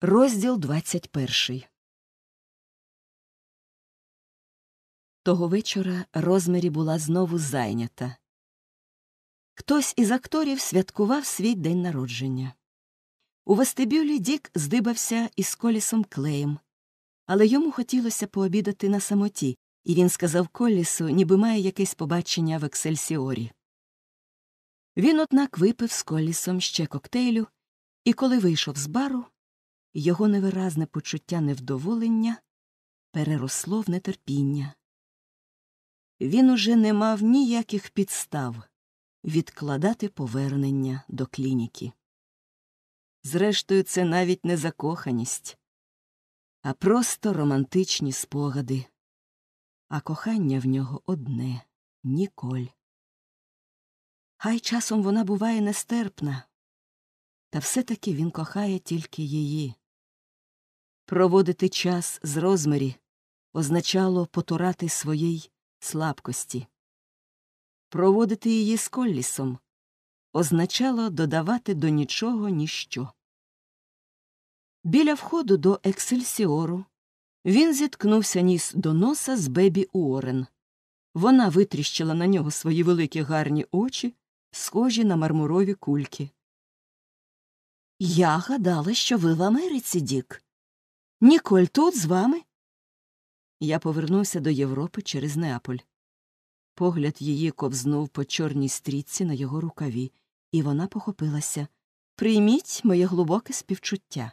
Розділ 21 Того вечора розмірі була знову зайнята. Хтось із акторів святкував свій день народження. У вестибюлі Дік здибався із колісом клеєм, але йому хотілося пообідати на самоті, і він сказав колісу, ніби має якесь побачення в Ексельсіорі. Він, однак, випив з колісом ще коктейлю, і коли вийшов з бару, його невиразне почуття невдоволення переросло в нетерпіння. Він уже не мав ніяких підстав відкладати повернення до клініки. Зрештою, це навіть не закоханість, а просто романтичні спогади, а кохання в нього одне Ніколь. Хай часом вона буває нестерпна, та все-таки він кохає тільки її. Проводити час з розмірі означало потурати своїй слабкості. Проводити її з коллісом означало додавати до нічого ніщо. Біля входу до Ексельсіору він зіткнувся ніс до носа з бебі Уорен Вона витріщила на нього свої великі гарні очі, схожі на мармурові кульки. Я гадала, що ви в Америці, Дік. Ніколь тут з вами. Я повернувся до Європи через Неаполь. Погляд її ковзнув по чорній стрічці на його рукаві, і вона похопилася Прийміть моє глибоке співчуття.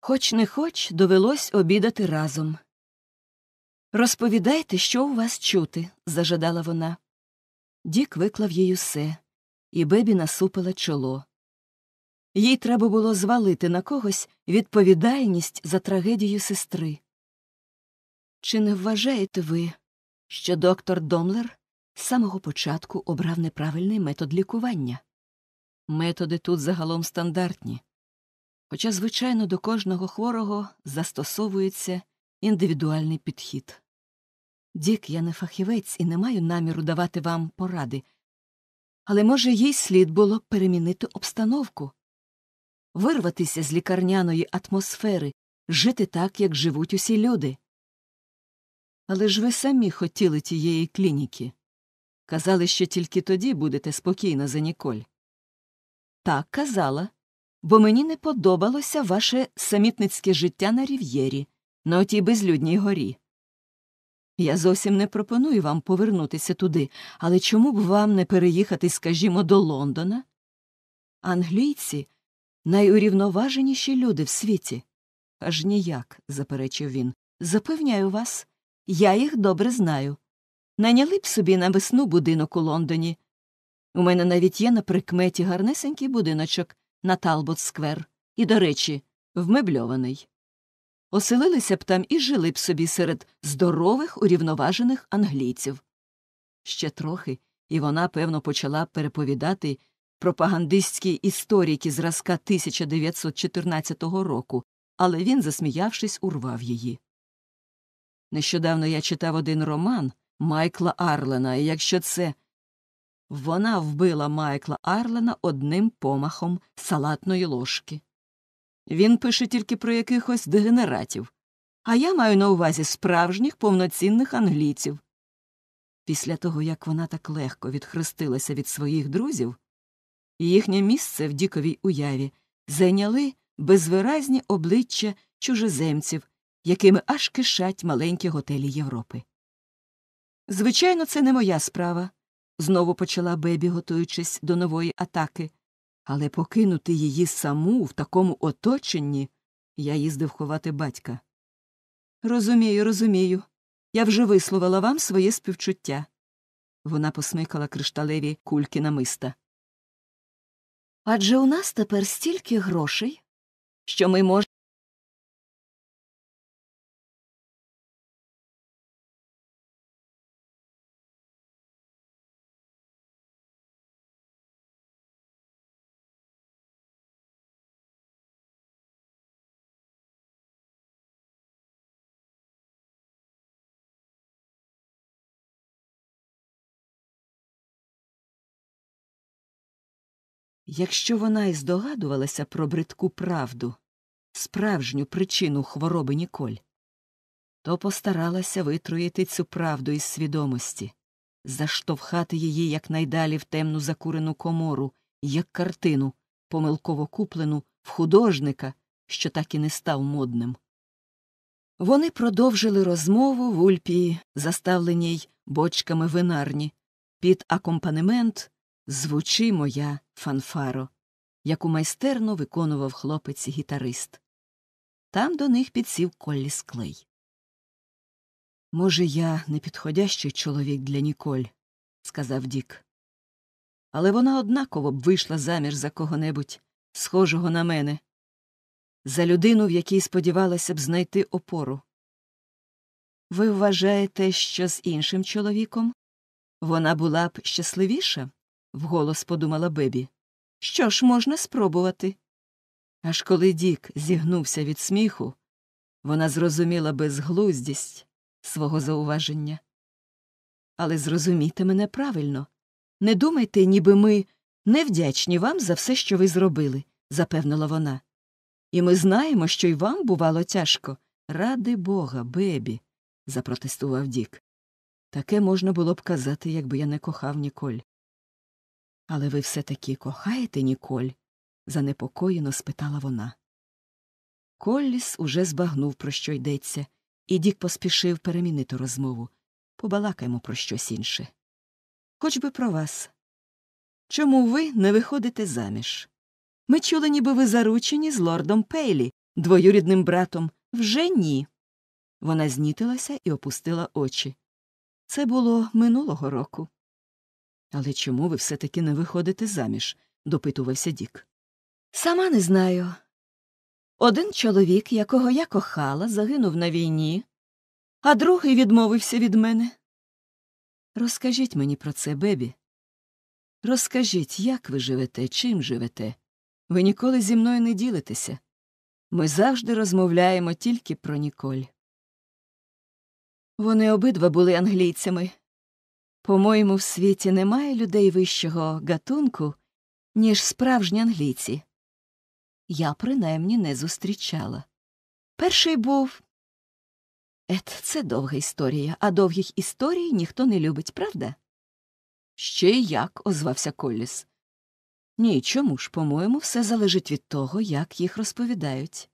Хоч не хоч довелось обідати разом. Розповідайте, що у вас чути, зажадала вона. Дік виклав їй усе, і бебі насупила чоло. Їй треба було звалити на когось відповідальність за трагедію сестри. Чи не вважаєте ви, що доктор Домлер з самого початку обрав неправильний метод лікування? Методи тут загалом стандартні. Хоча, звичайно, до кожного хворого застосовується індивідуальний підхід. Дік, я не фахівець і не маю наміру давати вам поради, але, може, їй слід було перемінити обстановку вирватися з лікарняної атмосфери, жити так, як живуть усі люди. Але ж ви самі хотіли тієї клініки. Казали, що тільки тоді будете спокійна за Ніколь. Так казала, бо мені не подобалося ваше самітницьке життя на Рів'єрі, на отій безлюдній горі. Я зовсім не пропоную вам повернутися туди, але чому б вам не переїхати, скажімо, до Лондона? Англійці найурівноваженіші люди в світі. Аж ніяк, заперечив він. Запевняю вас, я їх добре знаю. Наняли б собі на весну будинок у Лондоні. У мене навіть є на прикметі гарнесенький будиночок на Талбот Сквер, і, до речі, вмебльований. Оселилися б там і жили б собі серед здорових, урівноважених англійців. Ще трохи, і вона, певно, почала переповідати пропагандистській історіки зразка 1914 року, але він, засміявшись, урвав її. Нещодавно я читав один роман Майкла Арлена, і якщо це. Вона вбила Майкла Арлена одним помахом салатної ложки. Він пише тільки про якихось дегенератів, а я маю на увазі справжніх повноцінних англійців. Після того, як вона так легко відхрестилася від своїх друзів, їхнє місце в діковій уяві зайняли безвиразні обличчя чужеземців, якими аж кишать маленькі готелі Європи. Звичайно, це не моя справа, знову почала Бебі, готуючись до нової атаки, але покинути її саму в такому оточенні я їздив ховати батька. Розумію, розумію. Я вже висловила вам своє співчуття. Вона посмикала кришталеві кульки намиста. Адже у нас тепер стільки грошей, що ми можемо. Якщо вона й здогадувалася про бридку правду, справжню причину хвороби Ніколь, то постаралася витруїти цю правду із свідомості, заштовхати її якнайдалі в темну закурену комору, як картину, помилково куплену в художника, що так і не став модним. Вони продовжили розмову в ульпії, заставленій бочками винарні, під акомпанемент Звучи моя фанфаро, яку майстерно виконував хлопець гітарист. Там до них підсів Коллі Склей. Може, я не підходящий чоловік для Ніколь, сказав Дік. Але вона однаково б вийшла заміж за кого небудь, схожого на мене, за людину, в якій сподівалася б знайти опору. Ви вважаєте, що з іншим чоловіком вона була б щасливіша? вголос подумала Бебі. Що ж, можна спробувати? Аж коли Дік зігнувся від сміху, вона зрозуміла безглуздість свого зауваження. Але зрозумійте мене правильно не думайте, ніби ми невдячні вам за все, що ви зробили, запевнила вона. І ми знаємо, що й вам бувало тяжко. Ради бога, Бебі, запротестував Дік. Таке можна було б казати, якби я не кохав Ніколь. Але ви все таки кохаєте Ніколь? занепокоєно спитала вона. Колліс уже збагнув, про що йдеться, і Дік поспішив перемінити розмову. Побалакаємо про щось інше. Хоч би про вас. Чому ви не виходите заміж? Ми чули, ніби ви заручені з лордом Пейлі, двоюрідним братом. Вже ні. Вона знітилася і опустила очі. Це було минулого року. Але чому ви все таки не виходите заміж? допитувався Дік. Сама не знаю. Один чоловік, якого я кохала, загинув на війні, а другий відмовився від мене. Розкажіть мені про це, бебі. Розкажіть, як ви живете, чим живете. Ви ніколи зі мною не ділитеся. Ми завжди розмовляємо тільки про Ніколь. Вони обидва були англійцями. По-моєму, в світі немає людей вищого гатунку, ніж справжні англійці. Я принаймні не зустрічала. Перший був. Ет, це довга історія, а довгих історій ніхто не любить, правда? Ще як, озвався Колліс. Ні, чому ж, по-моєму, все залежить від того, як їх розповідають.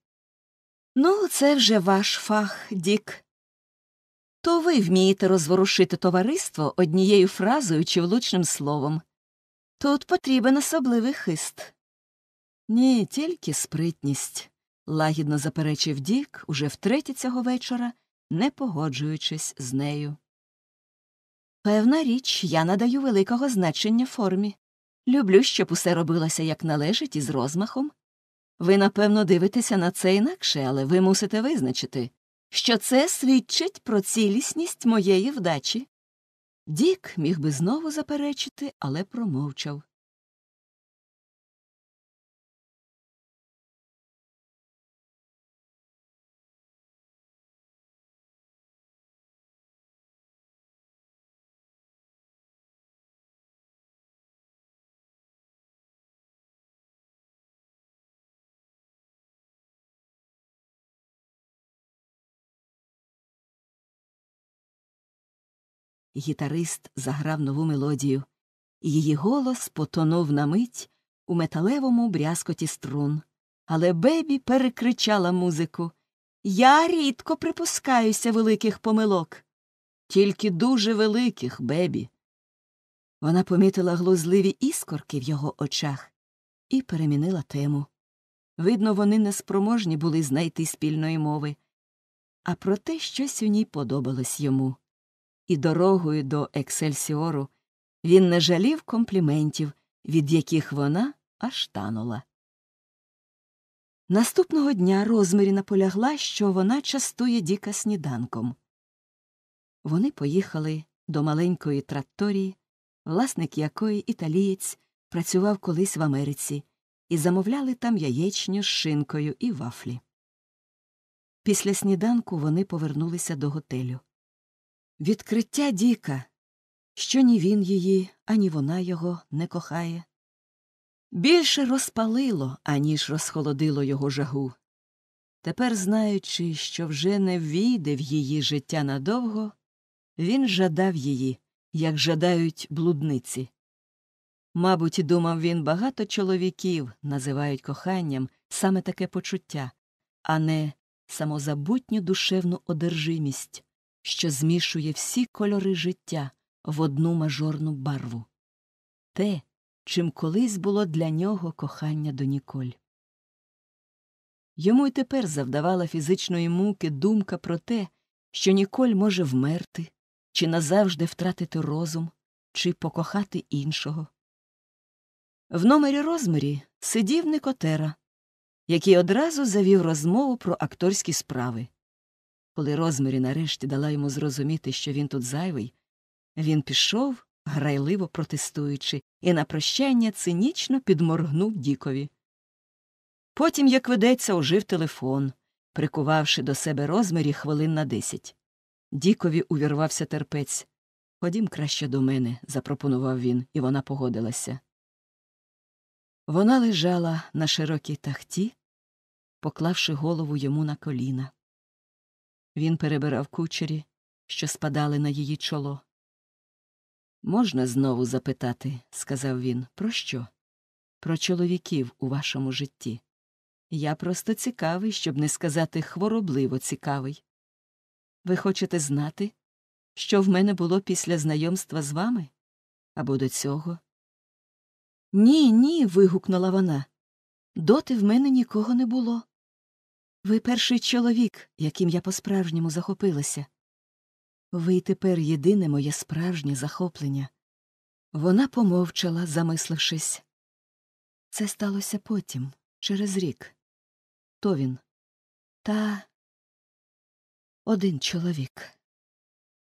Ну, це вже ваш фах, Дік то ви вмієте розворушити товариство однією фразою чи влучним словом. Тут потрібен особливий хист. Ні, тільки спритність, лагідно заперечив Дік уже втретє цього вечора, не погоджуючись з нею. Певна річ, я надаю великого значення формі. Люблю, щоб усе робилося як належить і з розмахом. Ви, напевно, дивитеся на це інакше, але ви мусите визначити, що це свідчить про цілісність моєї вдачі. Дік міг би знову заперечити, але промовчав. Гітарист заграв нову мелодію, і її голос потонув на мить у металевому брязкоті струн. Але Бебі перекричала музику. Я рідко припускаюся великих помилок. Тільки дуже великих, Бебі. Вона помітила глузливі іскорки в його очах і перемінила тему. Видно, вони неспроможні були знайти спільної мови, а проте щось у ній подобалось йому і дорогою до Ексельсіору він не жалів компліментів, від яких вона аж танула. Наступного дня Розмарі наполягла, що вона частує Діка сніданком. Вони поїхали до маленької тракторії, власник якої італієць працював колись в Америці, і замовляли там яєчню з шинкою і вафлі. Після сніданку вони повернулися до готелю. Відкриття Діка, що ні він її, ані вона його не кохає. Більше розпалило, аніж розхолодило його жагу. Тепер, знаючи, що вже не війде в її життя надовго, він жадав її, як жадають блудниці. Мабуть, думав він, багато чоловіків називають коханням саме таке почуття, а не самозабутню душевну одержимість, що змішує всі кольори життя в одну мажорну барву те, чим колись було для нього кохання до Ніколь. Йому й тепер завдавала фізичної муки думка про те, що Ніколь може вмерти, чи назавжди втратити розум, чи покохати іншого. В номері розмірі сидів Никотера, який одразу завів розмову про акторські справи. Коли розмірі нарешті дала йому зрозуміти, що він тут зайвий, він пішов, грайливо протестуючи, і на прощання цинічно підморгнув Дікові. Потім, як ведеться, ожив телефон, прикувавши до себе розмірі хвилин на десять. Дікові увірвався терпець. Ходім краще до мене, запропонував він, і вона погодилася. Вона лежала на широкій тахті, поклавши голову йому на коліна. Він перебирав кучері, що спадали на її чоло. Можна знову запитати, сказав він, про що? Про чоловіків у вашому житті. Я просто цікавий, щоб не сказати хворобливо цікавий. Ви хочете знати, що в мене було після знайомства з вами? Або до цього? Ні, ні. вигукнула вона. Доти в мене нікого не було. Ви перший чоловік, яким я по справжньому захопилася. Ви й тепер єдине моє справжнє захоплення. Вона помовчала, замислившись. Це сталося потім, через рік. То він. Та один чоловік.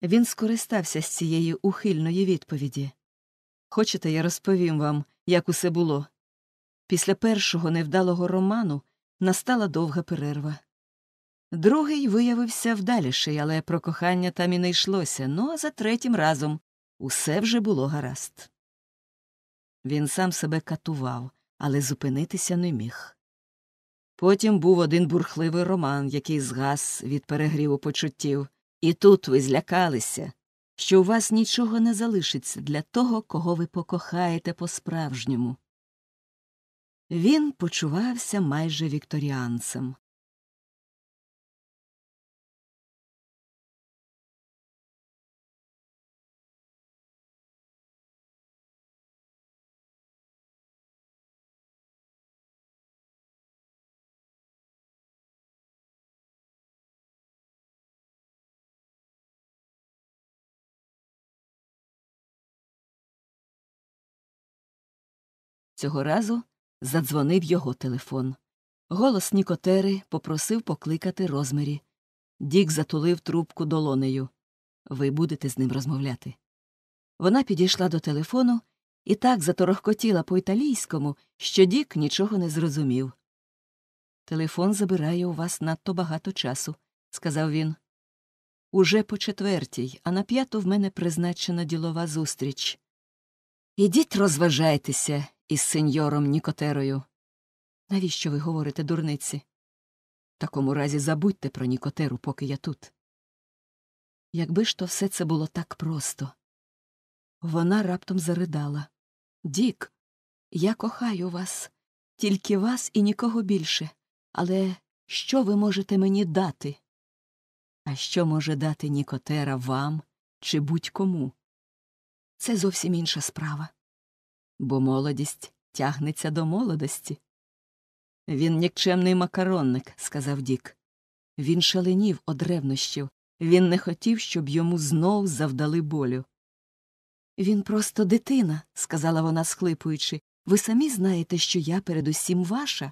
Він скористався з цієї ухильної відповіді. Хочете, я розповім вам, як усе було? Після першого невдалого роману настала довга перерва. Другий виявився вдаліший, але про кохання там і не йшлося, ну а за третім разом усе вже було гаразд. Він сам себе катував, але зупинитися не міг. Потім був один бурхливий роман, який згас від перегріву почуттів, і тут ви злякалися, що у вас нічого не залишиться для того, кого ви покохаєте по справжньому. Він почувався майже вікторіанцем. Цього разу Задзвонив його телефон. Голос Нікотери попросив покликати розмірі. Дік затулив трубку долонею. Ви будете з ним розмовляти. Вона підійшла до телефону і так заторохкотіла по італійському, що Дік нічого не зрозумів. Телефон забирає у вас надто багато часу, сказав він. Уже по четвертій, а на п'яту в мене призначена ділова зустріч. Ідіть розважайтеся, із сеньором Нікотерою. Навіщо ви говорите, дурниці? В такому разі забудьте про Нікотеру, поки я тут. Якби ж то все це було так просто. Вона раптом заридала. Дік, я кохаю вас, тільки вас і нікого більше. Але що ви можете мені дати? А що може дати Нікотера вам чи будь кому? Це зовсім інша справа бо молодість тягнеться до молодості. Він нікчемний макаронник, сказав Дік. Він шаленів од ревнощів, він не хотів, щоб йому знов завдали болю. Він просто дитина, сказала вона, схлипуючи, ви самі знаєте, що я передусім ваша.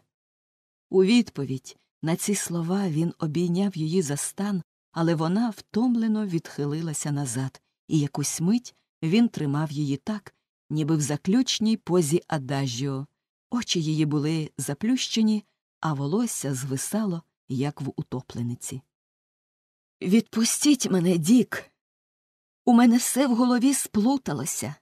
У відповідь на ці слова він обійняв її за стан, але вона втомлено відхилилася назад, і якусь мить він тримав її так, ніби в заключній позі адажіо. Очі її були заплющені, а волосся звисало, як в утоплениці. Відпустіть мене, Дік. У мене все в голові сплуталося.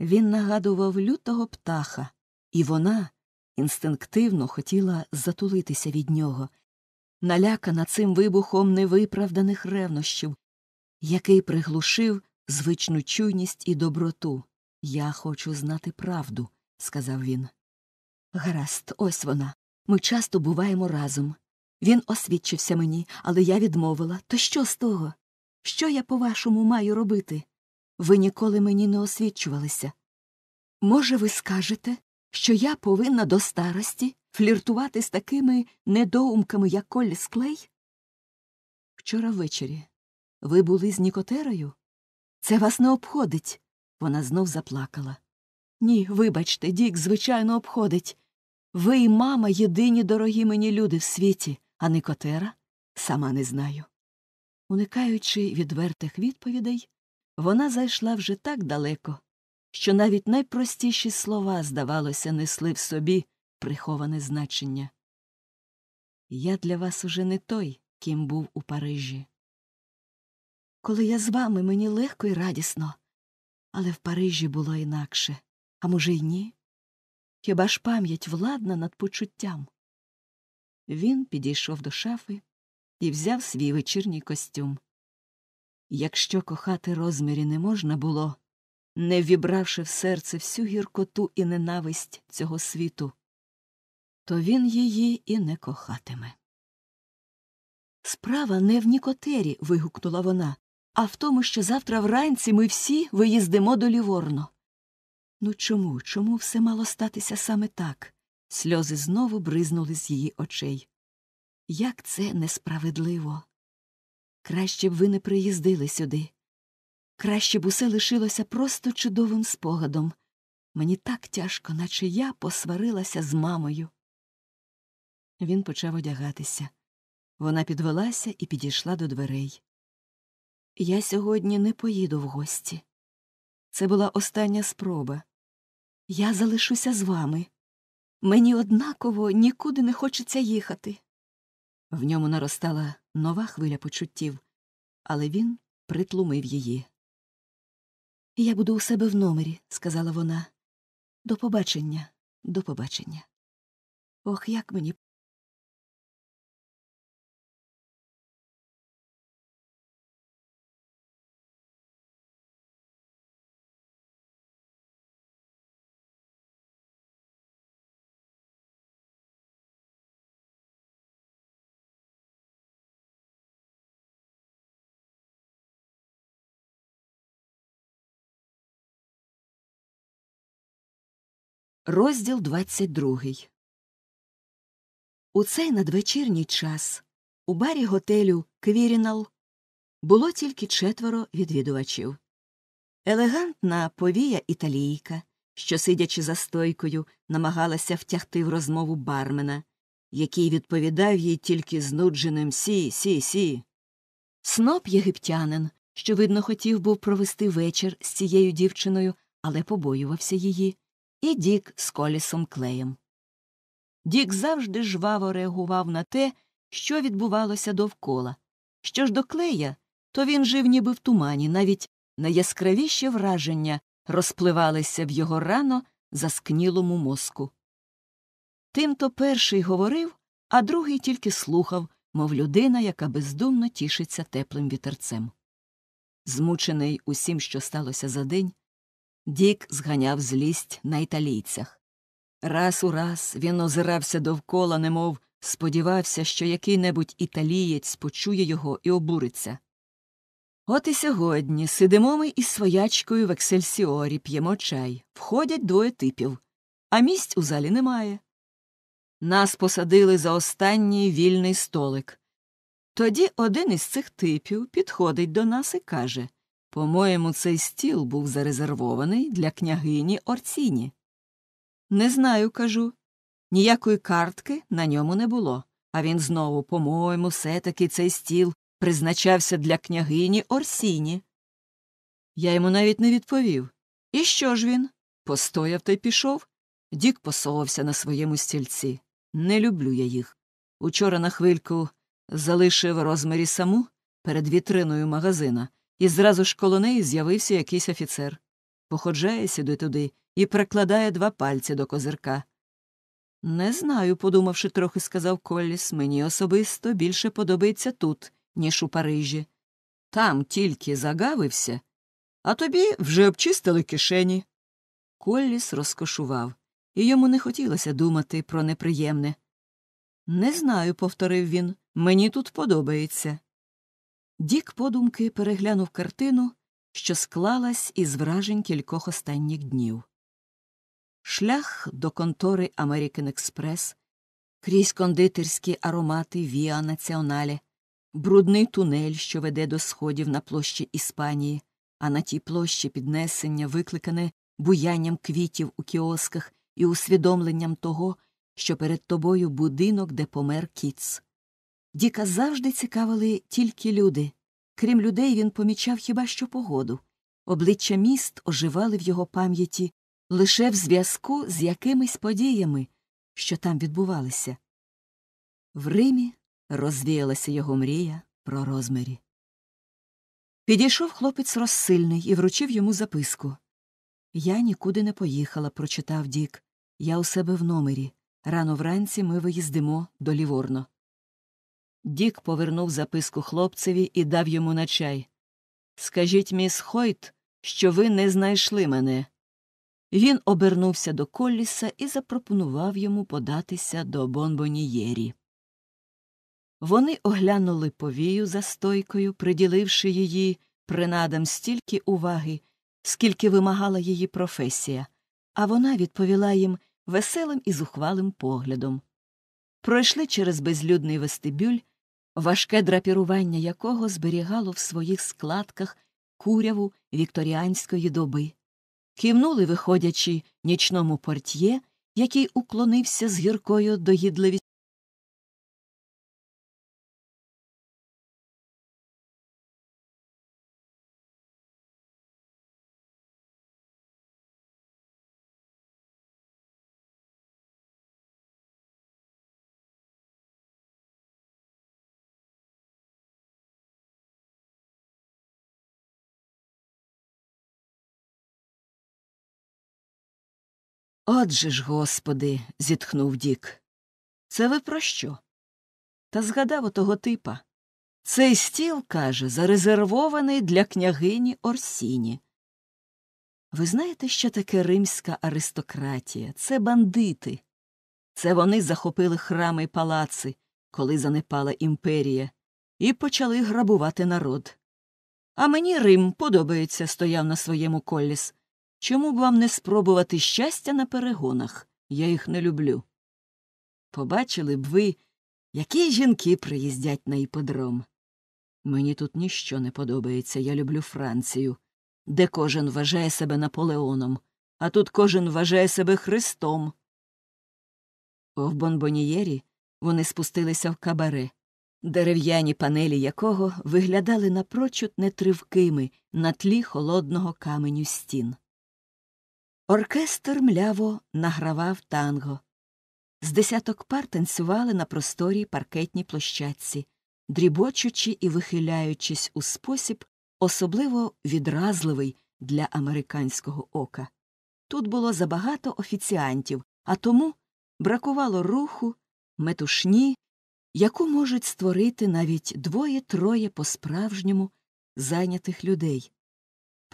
Він нагадував лютого птаха, і вона інстинктивно хотіла затулитися від нього, налякана цим вибухом невиправданих ревнощів, який приглушив звичну чуйність і доброту. Я хочу знати правду, сказав він. Гаразд, ось вона. Ми часто буваємо разом. Він освідчився мені, але я відмовила. То що з того? Що я, по вашому, маю робити? Ви ніколи мені не освідчувалися. Може, ви скажете, що я повинна до старості фліртувати з такими недоумками, як Колі Склей? Вчора ввечері. Ви були з Нікотерою? Це вас не обходить. Вона знов заплакала. Ні, вибачте, Дік, звичайно, обходить. Ви і мама єдині дорогі мені люди в світі, а не котера сама не знаю. Уникаючи відвертих відповідей, вона зайшла вже так далеко, що навіть найпростіші слова, здавалося, несли в собі приховане значення. Я для вас уже не той, ким був у Парижі. Коли я з вами, мені легко і радісно. Але в Парижі було інакше, а може, й ні? Хіба ж пам'ять владна над почуттям? Він підійшов до шафи і взяв свій вечірній костюм. Якщо кохати розмірі не можна було, не вібравши в серце всю гіркоту і ненависть цього світу, то він її і не кохатиме. Справа не в нікотері. вигукнула вона а в тому, що завтра вранці ми всі виїздимо до Ліворно. Ну чому, чому все мало статися саме так? Сльози знову бризнули з її очей. Як це несправедливо. Краще б ви не приїздили сюди. Краще б усе лишилося просто чудовим спогадом. Мені так тяжко, наче я посварилася з мамою. Він почав одягатися. Вона підвелася і підійшла до дверей. Я сьогодні не поїду в гості. Це була остання спроба. Я залишуся з вами. Мені однаково нікуди не хочеться їхати. В ньому наростала нова хвиля почуттів, але він притлумив її. Я буду у себе в номері, сказала вона. До побачення, до побачення. Ох, як мені Розділ 22 У цей надвечірній час у барі готелю Квірінал було тільки четверо відвідувачів. Елегантна повія італійка, що, сидячи за стойкою, намагалася втягти в розмову бармена, який відповідав їй тільки знудженим сі, сі, сі. Сноп єгиптянин, що, видно, хотів був провести вечір з цією дівчиною, але побоювався її і Дік з колісом клеєм. Дік завжди жваво реагував на те, що відбувалося довкола. Що ж до клея, то він жив ніби в тумані, навіть найяскравіші враження розпливалися в його рано заскнілому мозку. Тимто перший говорив, а другий тільки слухав, мов людина, яка бездумно тішиться теплим вітерцем. Змучений усім, що сталося за день, Дік зганяв злість на італійцях. Раз у раз він озирався довкола, немов сподівався, що який небудь італієць почує його і обуриться. От і сьогодні сидимо ми із своячкою в Ексельсіорі, п'ємо чай, входять двоє типів, а місць у залі немає. Нас посадили за останній вільний столик. Тоді один із цих типів підходить до нас і каже по-моєму, цей стіл був зарезервований для княгині Орціні. Не знаю, кажу. Ніякої картки на ньому не було. А він знову, по-моєму, все таки цей стіл призначався для княгині Орсіні. Я йому навіть не відповів. І що ж він? Постояв та й пішов. Дік посовався на своєму стільці. Не люблю я їх. Учора на хвильку залишив розмірі саму перед вітриною магазина і зразу ж коло неї з'явився якийсь офіцер. Походжає сюди туди і прикладає два пальці до козирка. Не знаю, подумавши трохи, сказав Колліс, мені особисто більше подобається тут, ніж у Парижі. Там тільки загавився, а тобі вже обчистили кишені. Колліс розкошував, і йому не хотілося думати про неприємне. Не знаю, повторив він, мені тут подобається. Дік подумки переглянув картину, що склалась із вражень кількох останніх днів. Шлях до контори American Експрес, крізь кондитерські аромати Віа Націоналі, брудний тунель, що веде до сходів на площі Іспанії, а на тій площі піднесення, викликане буянням квітів у кіосках і усвідомленням того, що перед тобою будинок, де помер кіц. Діка завжди цікавили тільки люди. Крім людей, він помічав хіба що погоду. Обличчя міст оживали в його пам'яті лише в зв'язку з якимись подіями, що там відбувалися. В Римі розвіялася його мрія про розмірі. Підійшов хлопець розсильний і вручив йому записку. Я нікуди не поїхала, прочитав Дік. Я у себе в номері. Рано вранці ми виїздимо до Ліворно. Дік повернув записку хлопцеві і дав йому на чай. Скажіть, міс Хойт, що ви не знайшли мене. Він обернувся до Колліса і запропонував йому податися до бонбонієрі. Вони оглянули повію за стойкою, приділивши її принадам стільки уваги, скільки вимагала її професія, а вона відповіла їм веселим і зухвалим поглядом. Пройшли через безлюдний вестибюль важке драпірування якого зберігало в своїх складках куряву вікторіанської доби. Кивнули, виходячи, нічному портьє, який уклонився з гіркою догідливістю. Отже ж, господи, зітхнув Дік. Це ви про що? Та згадав отого типа. Цей стіл, каже, зарезервований для княгині Орсіні. Ви знаєте, що таке римська аристократія? Це бандити. Це вони захопили храми й палаци, коли занепала імперія, і почали грабувати народ. А мені Рим подобається, стояв на своєму коліс. Чому б вам не спробувати щастя на перегонах? Я їх не люблю. Побачили б ви, які жінки приїздять на іподром. Мені тут ніщо не подобається, я люблю Францію, де кожен вважає себе Наполеоном, а тут кожен вважає себе Христом. В Бонбонієрі вони спустилися в кабаре, дерев'яні панелі якого виглядали напрочуд нетривкими на тлі холодного каменю стін. Оркестр мляво награвав танго. З десяток пар танцювали на просторій паркетній площадці, дрібочучи і вихиляючись у спосіб, особливо відразливий для американського ока. Тут було забагато офіціантів, а тому бракувало руху, метушні, яку можуть створити навіть двоє троє по справжньому зайнятих людей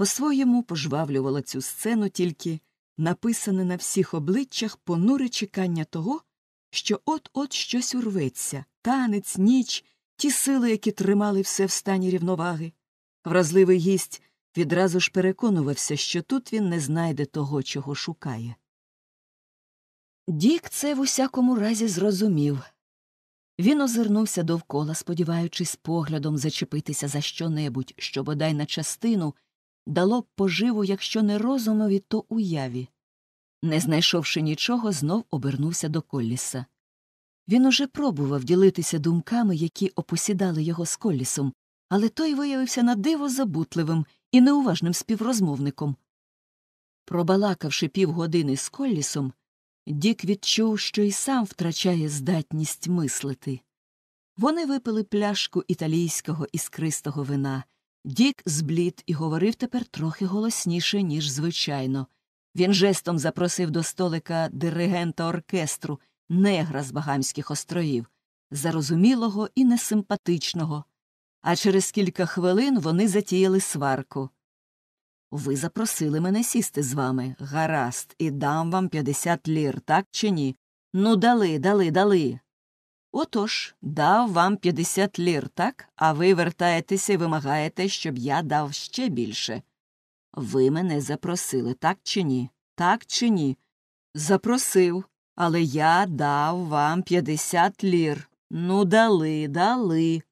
по-своєму пожвавлювала цю сцену тільки написане на всіх обличчях понуре чекання того, що от-от щось урветься, танець, ніч, ті сили, які тримали все в стані рівноваги. Вразливий гість відразу ж переконувався, що тут він не знайде того, чого шукає. Дік це в усякому разі зрозумів. Він озирнувся довкола, сподіваючись поглядом зачепитися за що небудь, що бодай на частину дало б поживу, якщо не розумові, то уяві. Не знайшовши нічого, знов обернувся до Колліса. Він уже пробував ділитися думками, які опосідали його з Коллісом, але той виявився надиво забутливим і неуважним співрозмовником. Пробалакавши півгодини з Коллісом, Дік відчув, що й сам втрачає здатність мислити. Вони випили пляшку італійського іскристого вина. Дік зблід і говорив тепер трохи голосніше, ніж звичайно. Він жестом запросив до столика диригента оркестру, негра з Багамських островів, зарозумілого і несимпатичного. А через кілька хвилин вони затіяли сварку. Ви запросили мене сісти з вами. Гаразд, і дам вам 50 лір, так чи ні? Ну, дали, дали, дали. Отож, дав вам 50 лір, так? А ви вертаєтеся і вимагаєте, щоб я дав ще більше. Ви мене запросили, так чи ні? Так чи ні? Запросив, але я дав вам 50 лір. Ну, дали, дали.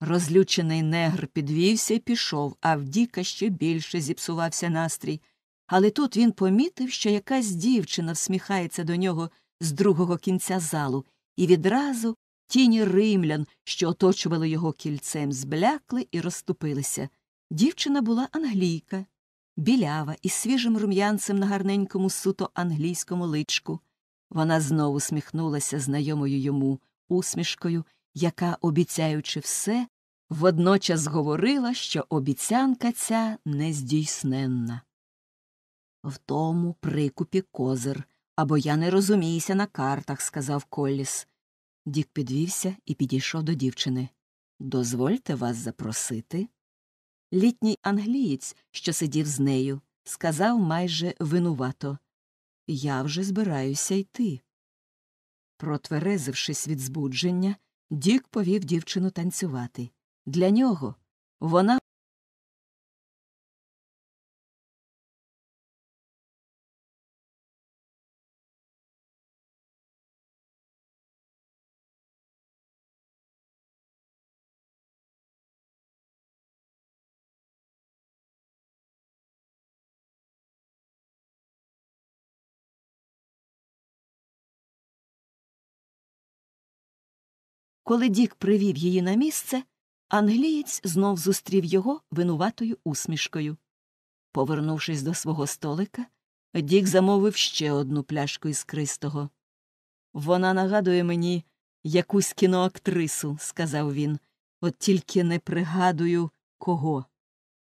Розлючений негр підвівся і пішов, а в Діка ще більше зіпсувався настрій. Але тут він помітив, що якась дівчина всміхається до нього з другого кінця залу і відразу тіні римлян, що оточували його кільцем, зблякли і розступилися. Дівчина була англійка, білява із свіжим рум'янцем на гарненькому суто англійському личку. Вона знову сміхнулася знайомою йому усмішкою, яка, обіцяючи все, водночас говорила, що обіцянка ця нездійсненна. В тому прикупі козир, або я не розуміюся на картах, сказав Колліс. Дік підвівся і підійшов до дівчини. Дозвольте вас запросити. Літній англієць, що сидів з нею, сказав майже винувато Я вже збираюся йти. Протверезившись від збудження, Дік повів дівчину танцювати. Для нього вона Коли Дік привів її на місце, англієць знов зустрів його винуватою усмішкою. Повернувшись до свого столика, Дік замовив ще одну пляшку із кристого. Вона нагадує мені якусь кіноактрису, сказав він, от тільки не пригадую, кого.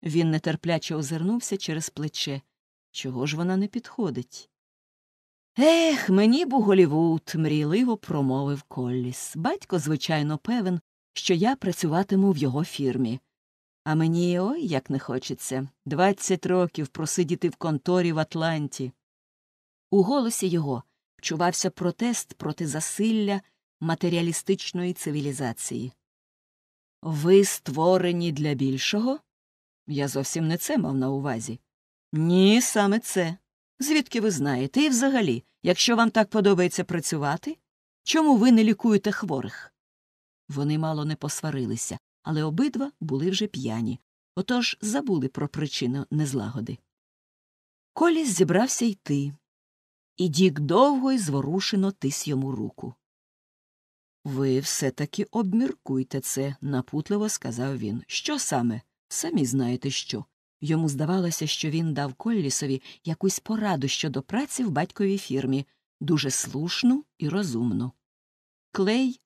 Він нетерпляче озирнувся через плече. Чого ж вона не підходить? Ех, мені б у Голівуд, мрійливо промовив Колліс. Батько, звичайно, певен, що я працюватиму в його фірмі. А мені ой як не хочеться двадцять років просидіти в конторі в Атланті. У голосі його вчувався протест проти засилля матеріалістичної цивілізації. Ви створені для більшого? Я зовсім не це мав на увазі. Ні, саме це. Звідки ви знаєте? І взагалі, якщо вам так подобається працювати, чому ви не лікуєте хворих? Вони мало не посварилися, але обидва були вже п'яні, отож забули про причину незлагоди. Коліс зібрався йти, і Дік довго і зворушено тис йому руку. Ви все таки обміркуйте це, напутливо сказав він. Що саме? Самі знаєте що. Йому здавалося, що він дав Коллісові якусь пораду щодо праці в батьковій фірмі, дуже слушну і розумну. Клей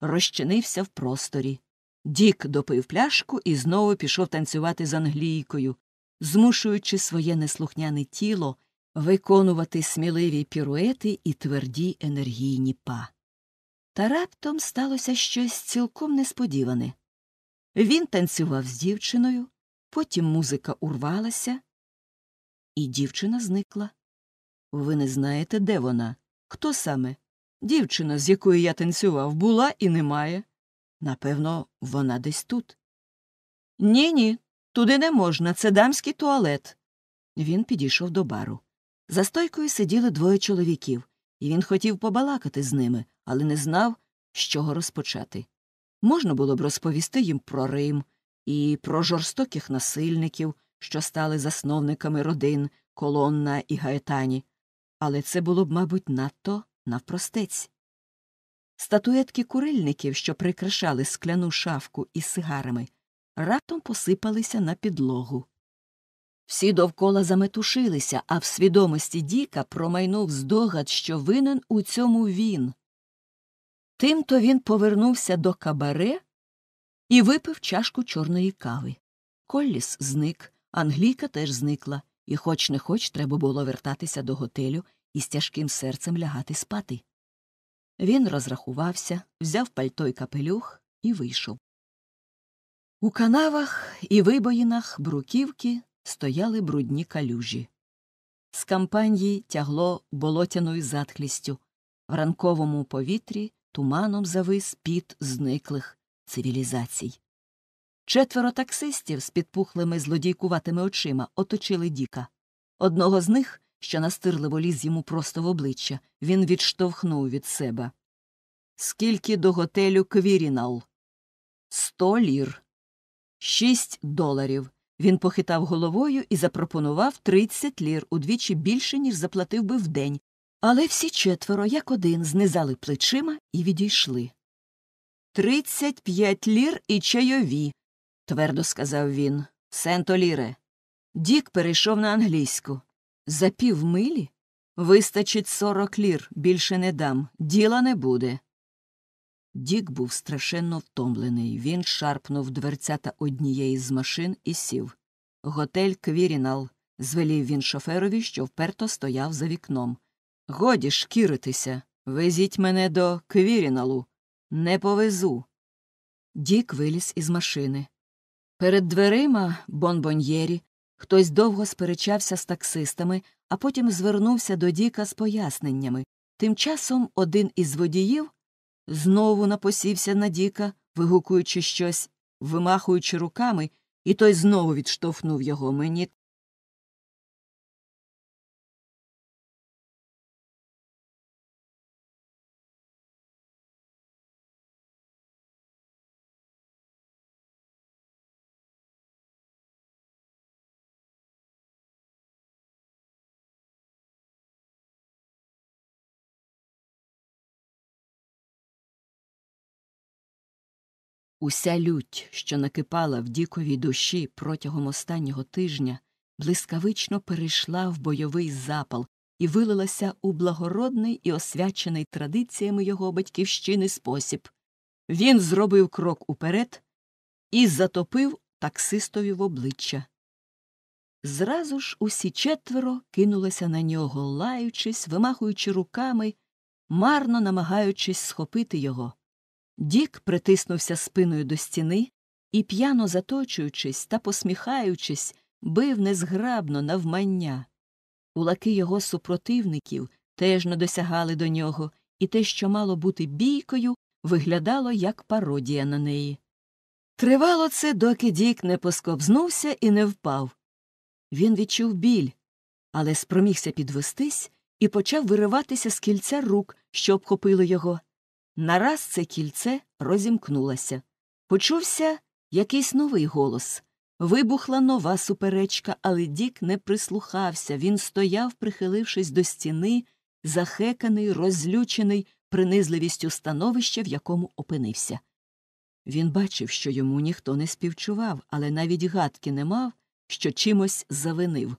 розчинився в просторі. Дік допив пляшку і знову пішов танцювати з англійкою, змушуючи своє неслухняне тіло виконувати сміливі піруети і тверді енергійні па. Та раптом сталося щось цілком несподіване. Він танцював з дівчиною. Потім музика урвалася, і дівчина зникла. Ви не знаєте, де вона? Хто саме? Дівчина, з якою я танцював, була і немає. Напевно, вона десь тут. Ні, ні, туди не можна, це дамський туалет. Він підійшов до бару. За стойкою сиділи двоє чоловіків, і він хотів побалакати з ними, але не знав, з чого розпочати. Можна було б розповісти їм про Рим, і про жорстоких насильників, що стали засновниками родин Колонна і Гаетані, але це було б, мабуть, надто навпростець. Статуетки курильників, що прикрашали скляну шафку із сигарами, раптом посипалися на підлогу. Всі довкола заметушилися, а в свідомості Діка промайнув здогад, що винен у цьому він. Тимто він повернувся до кабаре і випив чашку чорної кави. Колліс зник, англійка теж зникла, і, хоч не хоч, треба було вертатися до готелю і з тяжким серцем лягати спати. Він розрахувався, взяв пальто й капелюх і вийшов. У канавах і вибоїнах бруківки стояли брудні калюжі. З кампанії тягло болотяною затхлістю, в ранковому повітрі туманом завис піт зниклих, цивілізацій. Четверо таксистів з підпухлими злодійкуватими очима оточили Діка. Одного з них, що настирливо ліз йому просто в обличчя, він відштовхнув від себе. Скільки до готелю Квірінал? Сто лір. Шість доларів. Він похитав головою і запропонував тридцять лір удвічі більше, ніж заплатив би в день. Але всі четверо, як один, знизали плечима і відійшли. Тридцять п'ять лір і чайові, твердо сказав він. Сенто ліре. Дік перейшов на англійську. За півмилі? Вистачить сорок лір, більше не дам. Діла не буде. Дік був страшенно втомлений. Він шарпнув дверцята однієї з машин і сів. Готель Квірінал, звелів він шоферові, що вперто стояв за вікном. Годі шкіритися. Везіть мене до Квіріналу. Не повезу. Дік виліз із машини. Перед дверима бонбоньєрі хтось довго сперечався з таксистами, а потім звернувся до Діка з поясненнями. Тим часом один із водіїв знову напосівся на Діка, вигукуючи щось, вимахуючи руками, і той знову відштовхнув його мені Уся лють, що накипала в діковій душі протягом останнього тижня, блискавично перейшла в бойовий запал і вилилася у благородний і освячений традиціями його батьківщини спосіб. Він зробив крок уперед і затопив таксистові в обличчя. Зразу ж усі четверо кинулися на нього, лаючись, вимахуючи руками, марно намагаючись схопити його. Дік притиснувся спиною до стіни і, п'яно заточуючись та посміхаючись, бив незграбно навмання. Кулаки його супротивників теж не досягали до нього, і те, що мало бути бійкою, виглядало як пародія на неї. Тривало це, доки Дік не поскобзнувся і не впав. Він відчув біль, але спромігся підвестись і почав вириватися з кільця рук, що обхопили його. Нараз це кільце розімкнулося. Почувся якийсь новий голос. Вибухла нова суперечка, але Дік не прислухався. Він стояв, прихилившись до стіни, захеканий, розлючений принизливістю становища, в якому опинився. Він бачив, що йому ніхто не співчував, але навіть гадки не мав, що чимось завинив.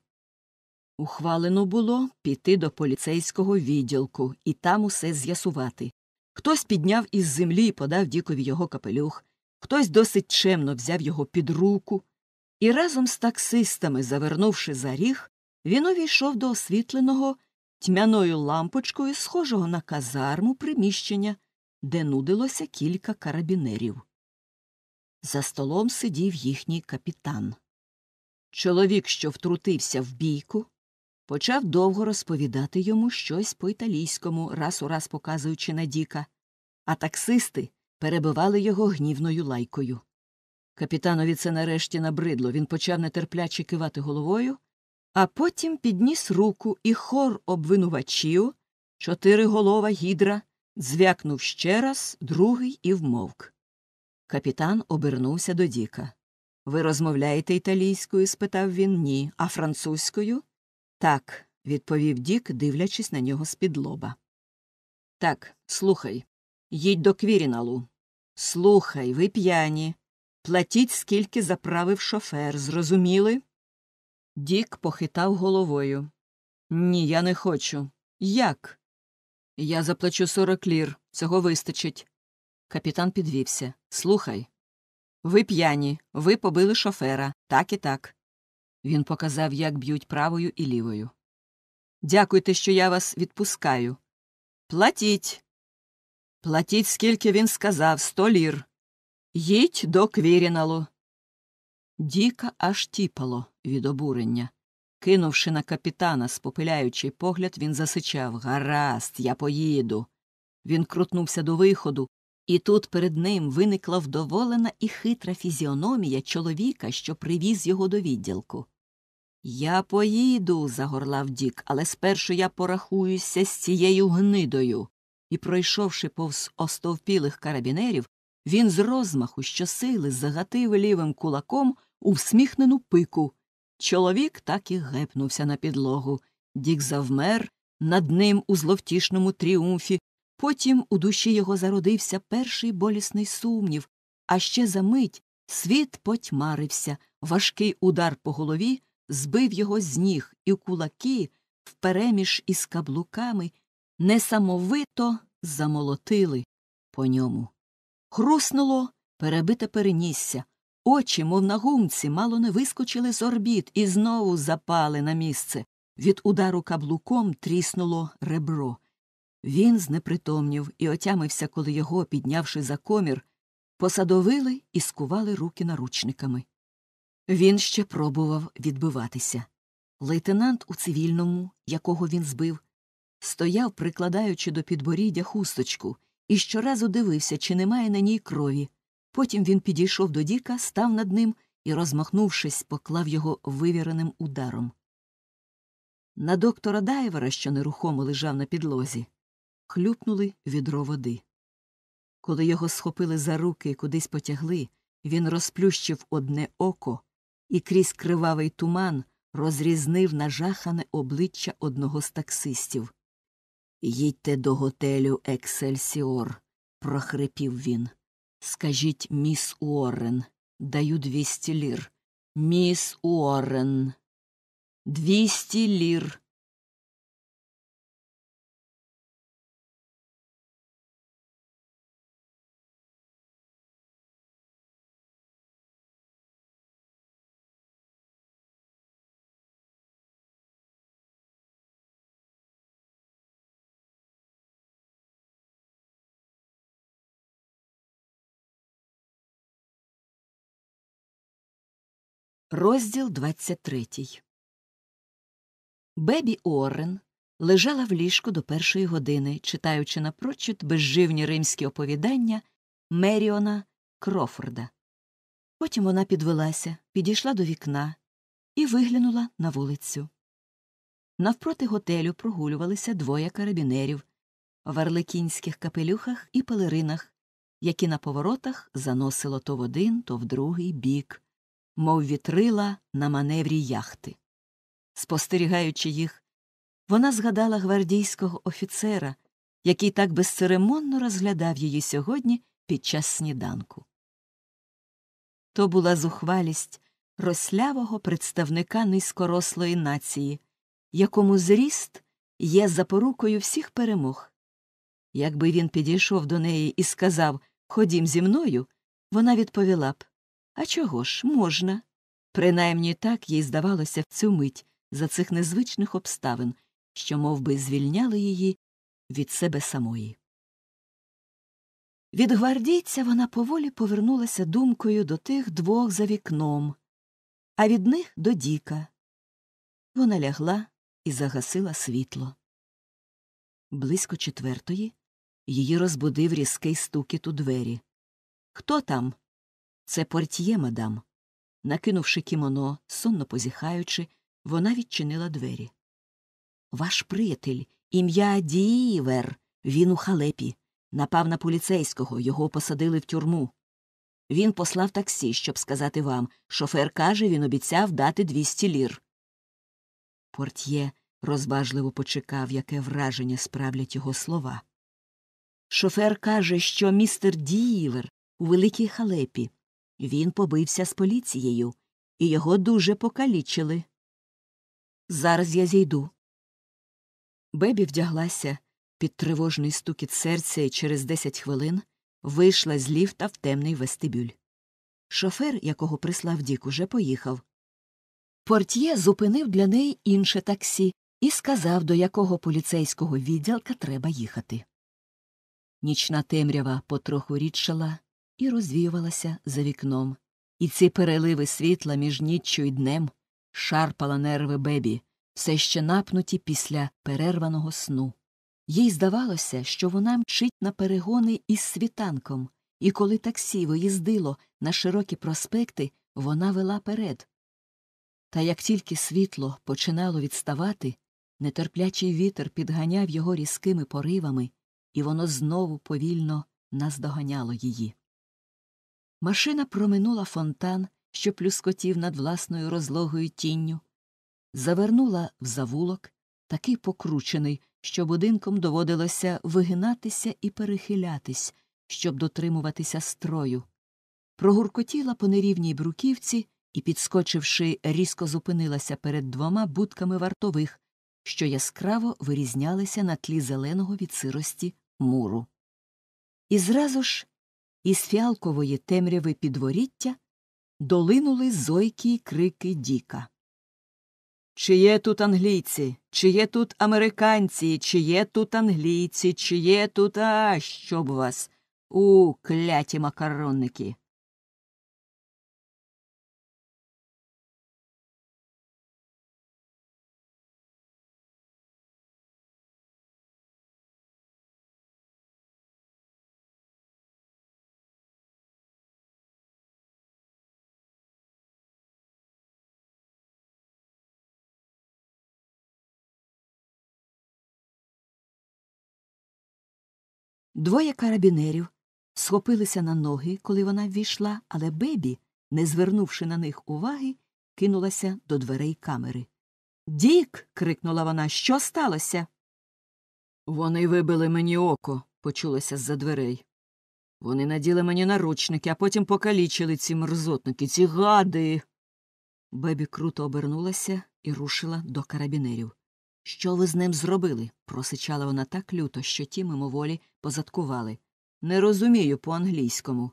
Ухвалено було піти до поліцейського відділку і там усе з'ясувати. Хтось підняв із землі і подав Дікові його капелюх, хтось досить чемно взяв його під руку, і разом з таксистами, завернувши за ріг, він увійшов до освітленого тьмяною лампочкою, схожого на казарму приміщення, де нудилося кілька карабінерів. За столом сидів їхній капітан. Чоловік, що втрутився в бійку, почав довго розповідати йому щось по італійському, раз у раз показуючи на Діка, а таксисти перебивали його гнівною лайкою. Капітанові це нарешті набридло, він почав нетерпляче кивати головою, а потім підніс руку і хор обвинувачів, чотириголова гідра, зв'якнув ще раз, другий і вмовк. Капітан обернувся до Діка. Ви розмовляєте італійською? спитав він. Ні. А французькою? Так, відповів Дік, дивлячись на нього з-під лоба. Так, слухай. Їдь до Квіріналу. Слухай, ви п'яні. Платіть, скільки заправив шофер, зрозуміли? Дік похитав головою. Ні, я не хочу. Як? Я заплачу сорок лір. Цього вистачить. Капітан підвівся. Слухай. Ви п'яні, ви побили шофера, так і так. Він показав, як б'ють правою і лівою. Дякуйте, що я вас відпускаю. Платіть. Платіть, скільки він сказав, сто лір. Їдь до Квіріналу. Діка аж тіпало від обурення. Кинувши на капітана спопиляючий погляд, він засичав Гаразд, я поїду. Він крутнувся до виходу, і тут перед ним виникла вдоволена і хитра фізіономія чоловіка, що привіз його до відділку. Я поїду, загорлав Дік, але спершу я порахуюся з цією гнидою. І, пройшовши повз остовпілих карабінерів, він з розмаху щосили загатив лівим кулаком у всміхнену пику. Чоловік так і гепнувся на підлогу. Дік завмер над ним у зловтішному тріумфі. Потім у душі його зародився перший болісний сумнів, а ще за мить світ потьмарився, важкий удар по голові збив його з ніг і кулаки впереміж із каблуками несамовито замолотили по ньому. Хруснуло, перебите перенісся, очі, мов на гумці, мало не вискочили з орбіт і знову запали на місце. Від удару каблуком тріснуло ребро. Він знепритомнів і отямився, коли його, піднявши за комір, посадовили і скували руки наручниками. Він ще пробував відбиватися. Лейтенант у цивільному, якого він збив, стояв, прикладаючи до підборіддя хусточку, і щоразу дивився, чи немає на ній крові. Потім він підійшов до Діка, став над ним і, розмахнувшись, поклав його вивіреним ударом. На доктора дайвера, що нерухомо лежав на підлозі, хлюпнули відро води. Коли його схопили за руки і кудись потягли, він розплющив одне око і крізь кривавий туман розрізнив нажахане обличчя одного з таксистів. Їдьте до готелю Ексельсіор, прохрипів він. Скажіть, міс Уоррен, даю двісті лір. Міс Уоррен. Двісті лір. Розділ 23 Бебі Орен лежала в ліжку до першої години, читаючи напрочуд безживні римські оповідання Меріона Крофорда. Потім вона підвелася, підійшла до вікна і виглянула на вулицю. Навпроти готелю прогулювалися двоє карабінерів в арликінських капелюхах і пелеринах, які на поворотах заносило то в один, то в другий бік мов вітрила на маневрі яхти. Спостерігаючи їх, вона згадала гвардійського офіцера, який так безцеремонно розглядав її сьогодні під час сніданку. То була зухвалість рослявого представника низькорослої нації, якому зріст є запорукою всіх перемог. Якби він підійшов до неї і сказав Ходім зі мною, вона відповіла б а чого ж, можна? Принаймні так їй здавалося в цю мить за цих незвичних обставин, що мов би, звільняли її від себе самої. Від гвардійця вона поволі повернулася думкою до тих двох за вікном, а від них до Діка. Вона лягла і загасила світло. Близько четвертої її розбудив різкий стукіт у двері. Хто там? Це портьє, мадам. Накинувши кімоно, сонно позіхаючи, вона відчинила двері. Ваш приятель, ім'я Дівер, він у халепі. Напав на поліцейського, його посадили в тюрму. Він послав таксі, щоб сказати вам. Шофер каже, він обіцяв дати 200 лір. Портьє розважливо почекав, яке враження справлять його слова. Шофер каже, що містер Дівер у великій халепі. Він побився з поліцією, і його дуже покалічили. Зараз я зійду. Бебі вдяглася під тривожний стукіт серця і через десять хвилин вийшла з ліфта в темний вестибюль. Шофер, якого прислав Дік, уже поїхав. Портьє зупинив для неї інше таксі і сказав, до якого поліцейського відділка треба їхати. Нічна темрява потроху рідшала, і розвіювалася за вікном, і ці переливи світла між ніччю і днем шарпала нерви бебі, все ще напнуті після перерваного сну. Їй здавалося, що вона мчить на перегони із світанком, і коли таксі виїздило на широкі проспекти, вона вела перед. Та як тільки світло починало відставати, нетерплячий вітер підганяв його різкими поривами, і воно знову повільно наздоганяло її. Машина проминула фонтан, що плюскотів над власною розлогою тінню, завернула в завулок, такий покручений, що будинком доводилося вигинатися і перехилятись, щоб дотримуватися строю. Прогуркотіла по нерівній бруківці і, підскочивши, різко зупинилася перед двома будками вартових, що яскраво вирізнялися на тлі зеленого від сирості муру. І зразу ж із фіалкової темряви підворіття долинули зойкі й крики Діка. Чи є тут англійці, чи є тут американці, чи є тут англійці, чи є тут а щоб вас, у кляті макаронники. Двоє карабінерів схопилися на ноги, коли вона ввійшла, але бебі, не звернувши на них уваги, кинулася до дверей камери. Дік. крикнула вона. Що сталося? Вони вибили мені око, почулося з за дверей. Вони наділи мені наручники, а потім покалічили ці мерзотники, ці гади. Бебі круто обернулася і рушила до карабінерів. Що ви з ним зробили? просичала вона так люто, що ті мимоволі позадкували. Не розумію по англійському.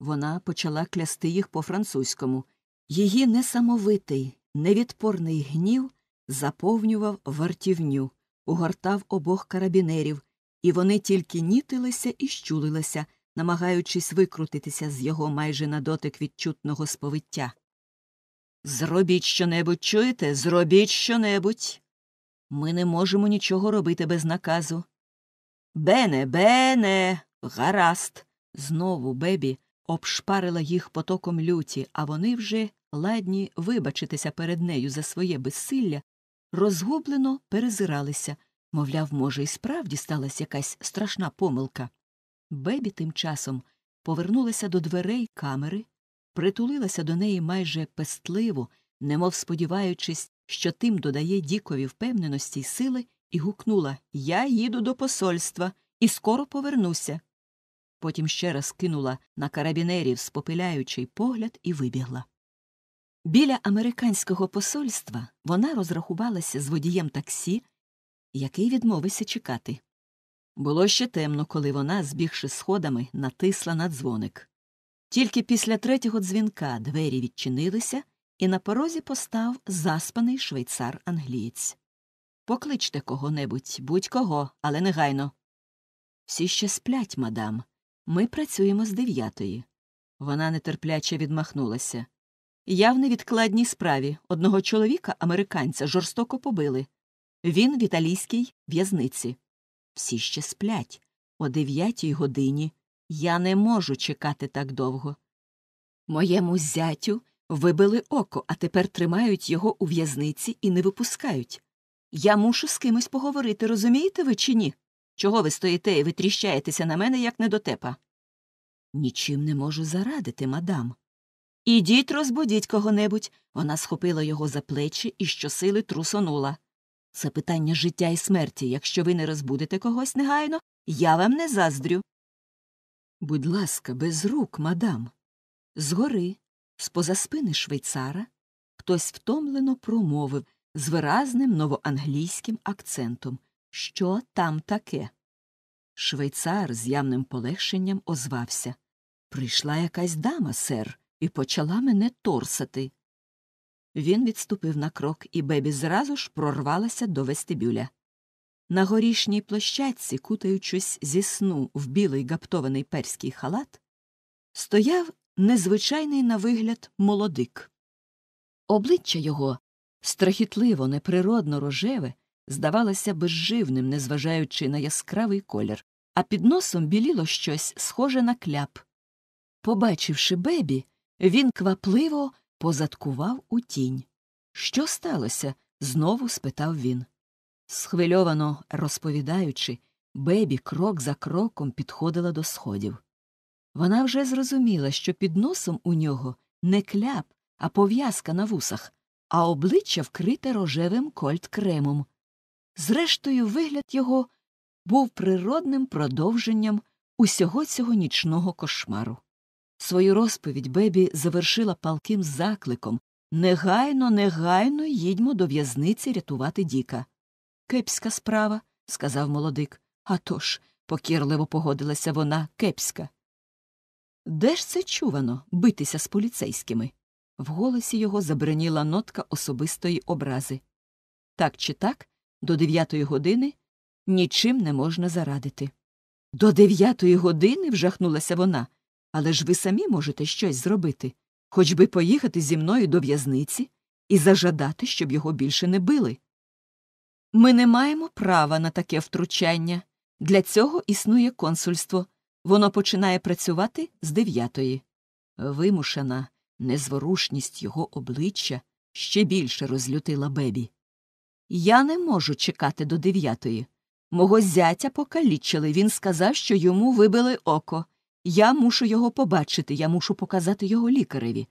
Вона почала клясти їх по французькому. Її несамовитий, невідпорний гнів заповнював вартівню, угортав обох карабінерів, і вони тільки нітилися і щулилися, намагаючись викрутитися з його майже на дотик відчутного сповиття. Зробіть щонебудь, чуєте? Зробіть щонебудь. Ми не можемо нічого робити без наказу. Бене, бене, гаразд. Знову бебі обшпарила їх потоком люті, а вони вже ладні вибачитися перед нею за своє безсилля, розгублено перезиралися. Мовляв, може, і справді сталася якась страшна помилка. Бебі тим часом повернулася до дверей камери, притулилася до неї майже пестливо, немов сподіваючись, що тим додає Дікові впевненості й сили, і гукнула Я їду до посольства і скоро повернуся. Потім ще раз кинула на карабінерів спопиляючий погляд і вибігла. Біля американського посольства вона розрахувалася з водієм таксі, який відмовився чекати. Було ще темно, коли вона, збігши сходами, натисла на дзвоник. Тільки після третього дзвінка двері відчинилися, і на порозі постав заспаний швейцар англієць. Покличте кого небудь, будь кого, але негайно. Всі ще сплять, мадам. Ми працюємо з дев'ятої. Вона нетерпляче відмахнулася. Я в невідкладній справі одного чоловіка, американця, жорстоко побили. Він в італійській в'язниці. Всі ще сплять. О дев'ятій годині я не можу чекати так довго. Моєму зятю Вибили око, а тепер тримають його у в'язниці і не випускають. Я мушу з кимось поговорити, розумієте ви чи ні? Чого ви стоїте і витріщаєтеся на мене, як недотепа? Нічим не можу зарадити, мадам. Ідіть, розбудіть кого-небудь. Вона схопила його за плечі і щосили трусонула. Це питання життя і смерті. Якщо ви не розбудите когось негайно, я вам не заздрю. Будь ласка, без рук, мадам. Згори з поза спини швейцара хтось втомлено промовив з виразним новоанглійським акцентом Що там таке? Швейцар з явним полегшенням озвався Прийшла якась дама, сер, і почала мене торсати. Він відступив на крок, і бебі зразу ж прорвалася до вестибюля. На горішній площадці, кутаючись зі сну в білий гаптований перський халат, стояв незвичайний на вигляд молодик. Обличчя його страхітливо, неприродно рожеве, здавалося безживним, незважаючи на яскравий колір, а під носом біліло щось схоже на кляп. Побачивши бебі, він квапливо позадкував у тінь. Що сталося? знову спитав він. Схвильовано розповідаючи, бебі крок за кроком підходила до сходів. Вона вже зрозуміла, що під носом у нього не кляп, а пов'язка на вусах, а обличчя вкрите рожевим кольт кремом. Зрештою, вигляд його був природним продовженням усього цього нічного кошмару. Свою розповідь Бебі завершила палким закликом Негайно, негайно їдьмо до в'язниці рятувати Діка. Кепська справа, сказав молодик. «А тож», – покірливо погодилася вона, кепська. Де ж це чувано битися з поліцейськими? В голосі його забраніла нотка особистої образи. Так чи так, до дев'ятої години нічим не можна зарадити. До дев'ятої години вжахнулася вона. Але ж ви самі можете щось зробити, хоч би поїхати зі мною до в'язниці і зажадати, щоб його більше не били. Ми не маємо права на таке втручання. Для цього існує консульство. Воно починає працювати з дев'ятої. Вимушена незворушність його обличчя ще більше розлютила бебі. Я не можу чекати до дев'ятої. Мого зятя покалічили. Він сказав, що йому вибили око. Я мушу його побачити, я мушу показати його лікареві.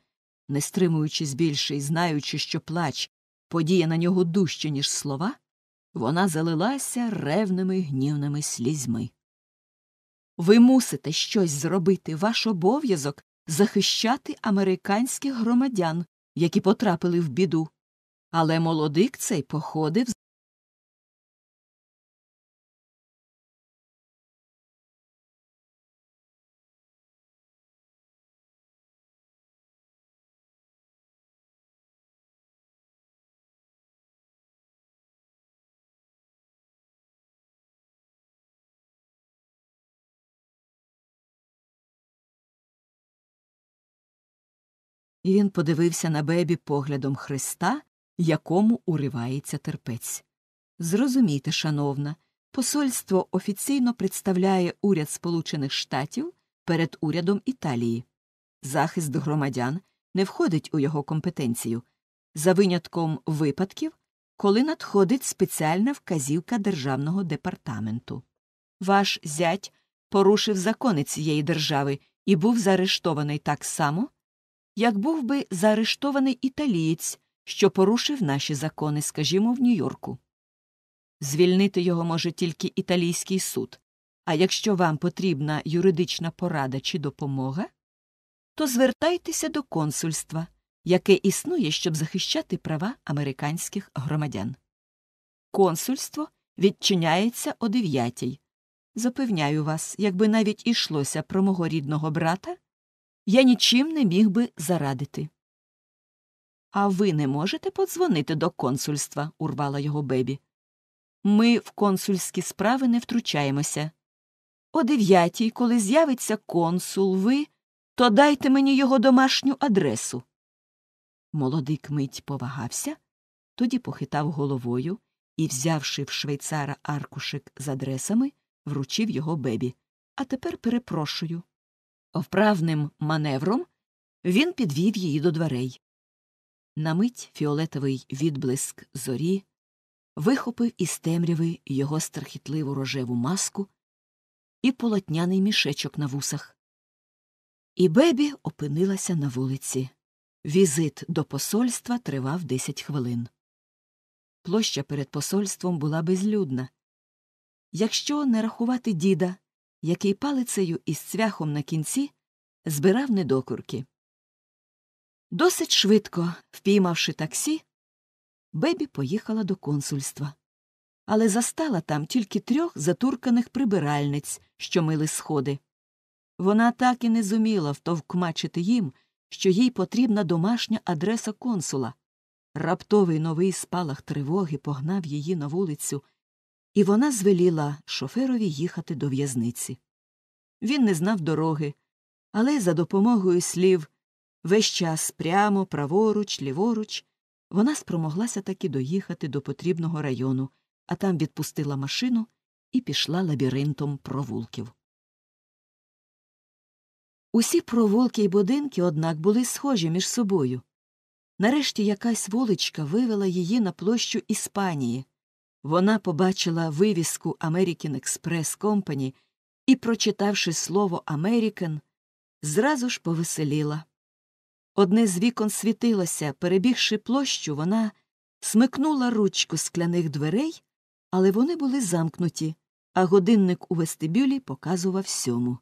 Не стримуючись більше і знаючи, що плач подіє на нього дужче, ніж слова, вона залилася ревними гнівними слізьми. Ви мусите щось зробити ваш обов'язок захищати американських громадян, які потрапили в біду. Але молодик цей походив і він подивився на бебі поглядом Христа, якому уривається терпець. Зрозумійте, шановна, посольство офіційно представляє уряд Сполучених Штатів перед урядом Італії. Захист громадян не входить у його компетенцію, за винятком випадків, коли надходить спеціальна вказівка державного департаменту. Ваш зять порушив закони цієї держави і був заарештований так само, як був би заарештований італієць, що порушив наші закони, скажімо, в Нью-Йорку. Звільнити його може тільки італійський суд, а якщо вам потрібна юридична порада чи допомога, то звертайтеся до консульства, яке існує, щоб захищати права американських громадян. Консульство відчиняється о дев'ятій. Запевняю вас, якби навіть ішлося про мого рідного брата, я нічим не міг би зарадити. А ви не можете подзвонити до консульства, урвала його бебі. Ми в консульські справи не втручаємося. О дев'ятій, коли з'явиться консул, ви, то дайте мені його домашню адресу. Молодик мить повагався, тоді похитав головою і, взявши в швейцара аркушик з адресами, вручив його бебі. А тепер перепрошую, Вправним маневром він підвів її до дверей. На мить фіолетовий відблиск зорі вихопив із темряви його страхітливу рожеву маску і полотняний мішечок на вусах. І бебі опинилася на вулиці. Візит до посольства тривав 10 хвилин. Площа перед посольством була безлюдна. Якщо не рахувати діда, який палицею із цвяхом на кінці збирав недокурки. Досить швидко впіймавши таксі, Бебі поїхала до консульства, але застала там тільки трьох затурканих прибиральниць, що мили сходи. Вона так і не зуміла втовкмачити їм, що їй потрібна домашня адреса консула. Раптовий новий спалах тривоги погнав її на вулицю і вона звеліла шоферові їхати до в'язниці. Він не знав дороги, але за допомогою слів весь час прямо, праворуч, ліворуч, вона спромоглася таки доїхати до потрібного району, а там відпустила машину і пішла лабіринтом провулків. Усі провулки й будинки, однак, були схожі між собою. Нарешті якась вуличка вивела її на площу Іспанії, вона побачила вивіску American Express Company і, прочитавши слово American, зразу ж повеселіла. Одне з вікон світилося, перебігши площу, вона смикнула ручку скляних дверей, але вони були замкнуті, а годинник у вестибюлі показував сьому.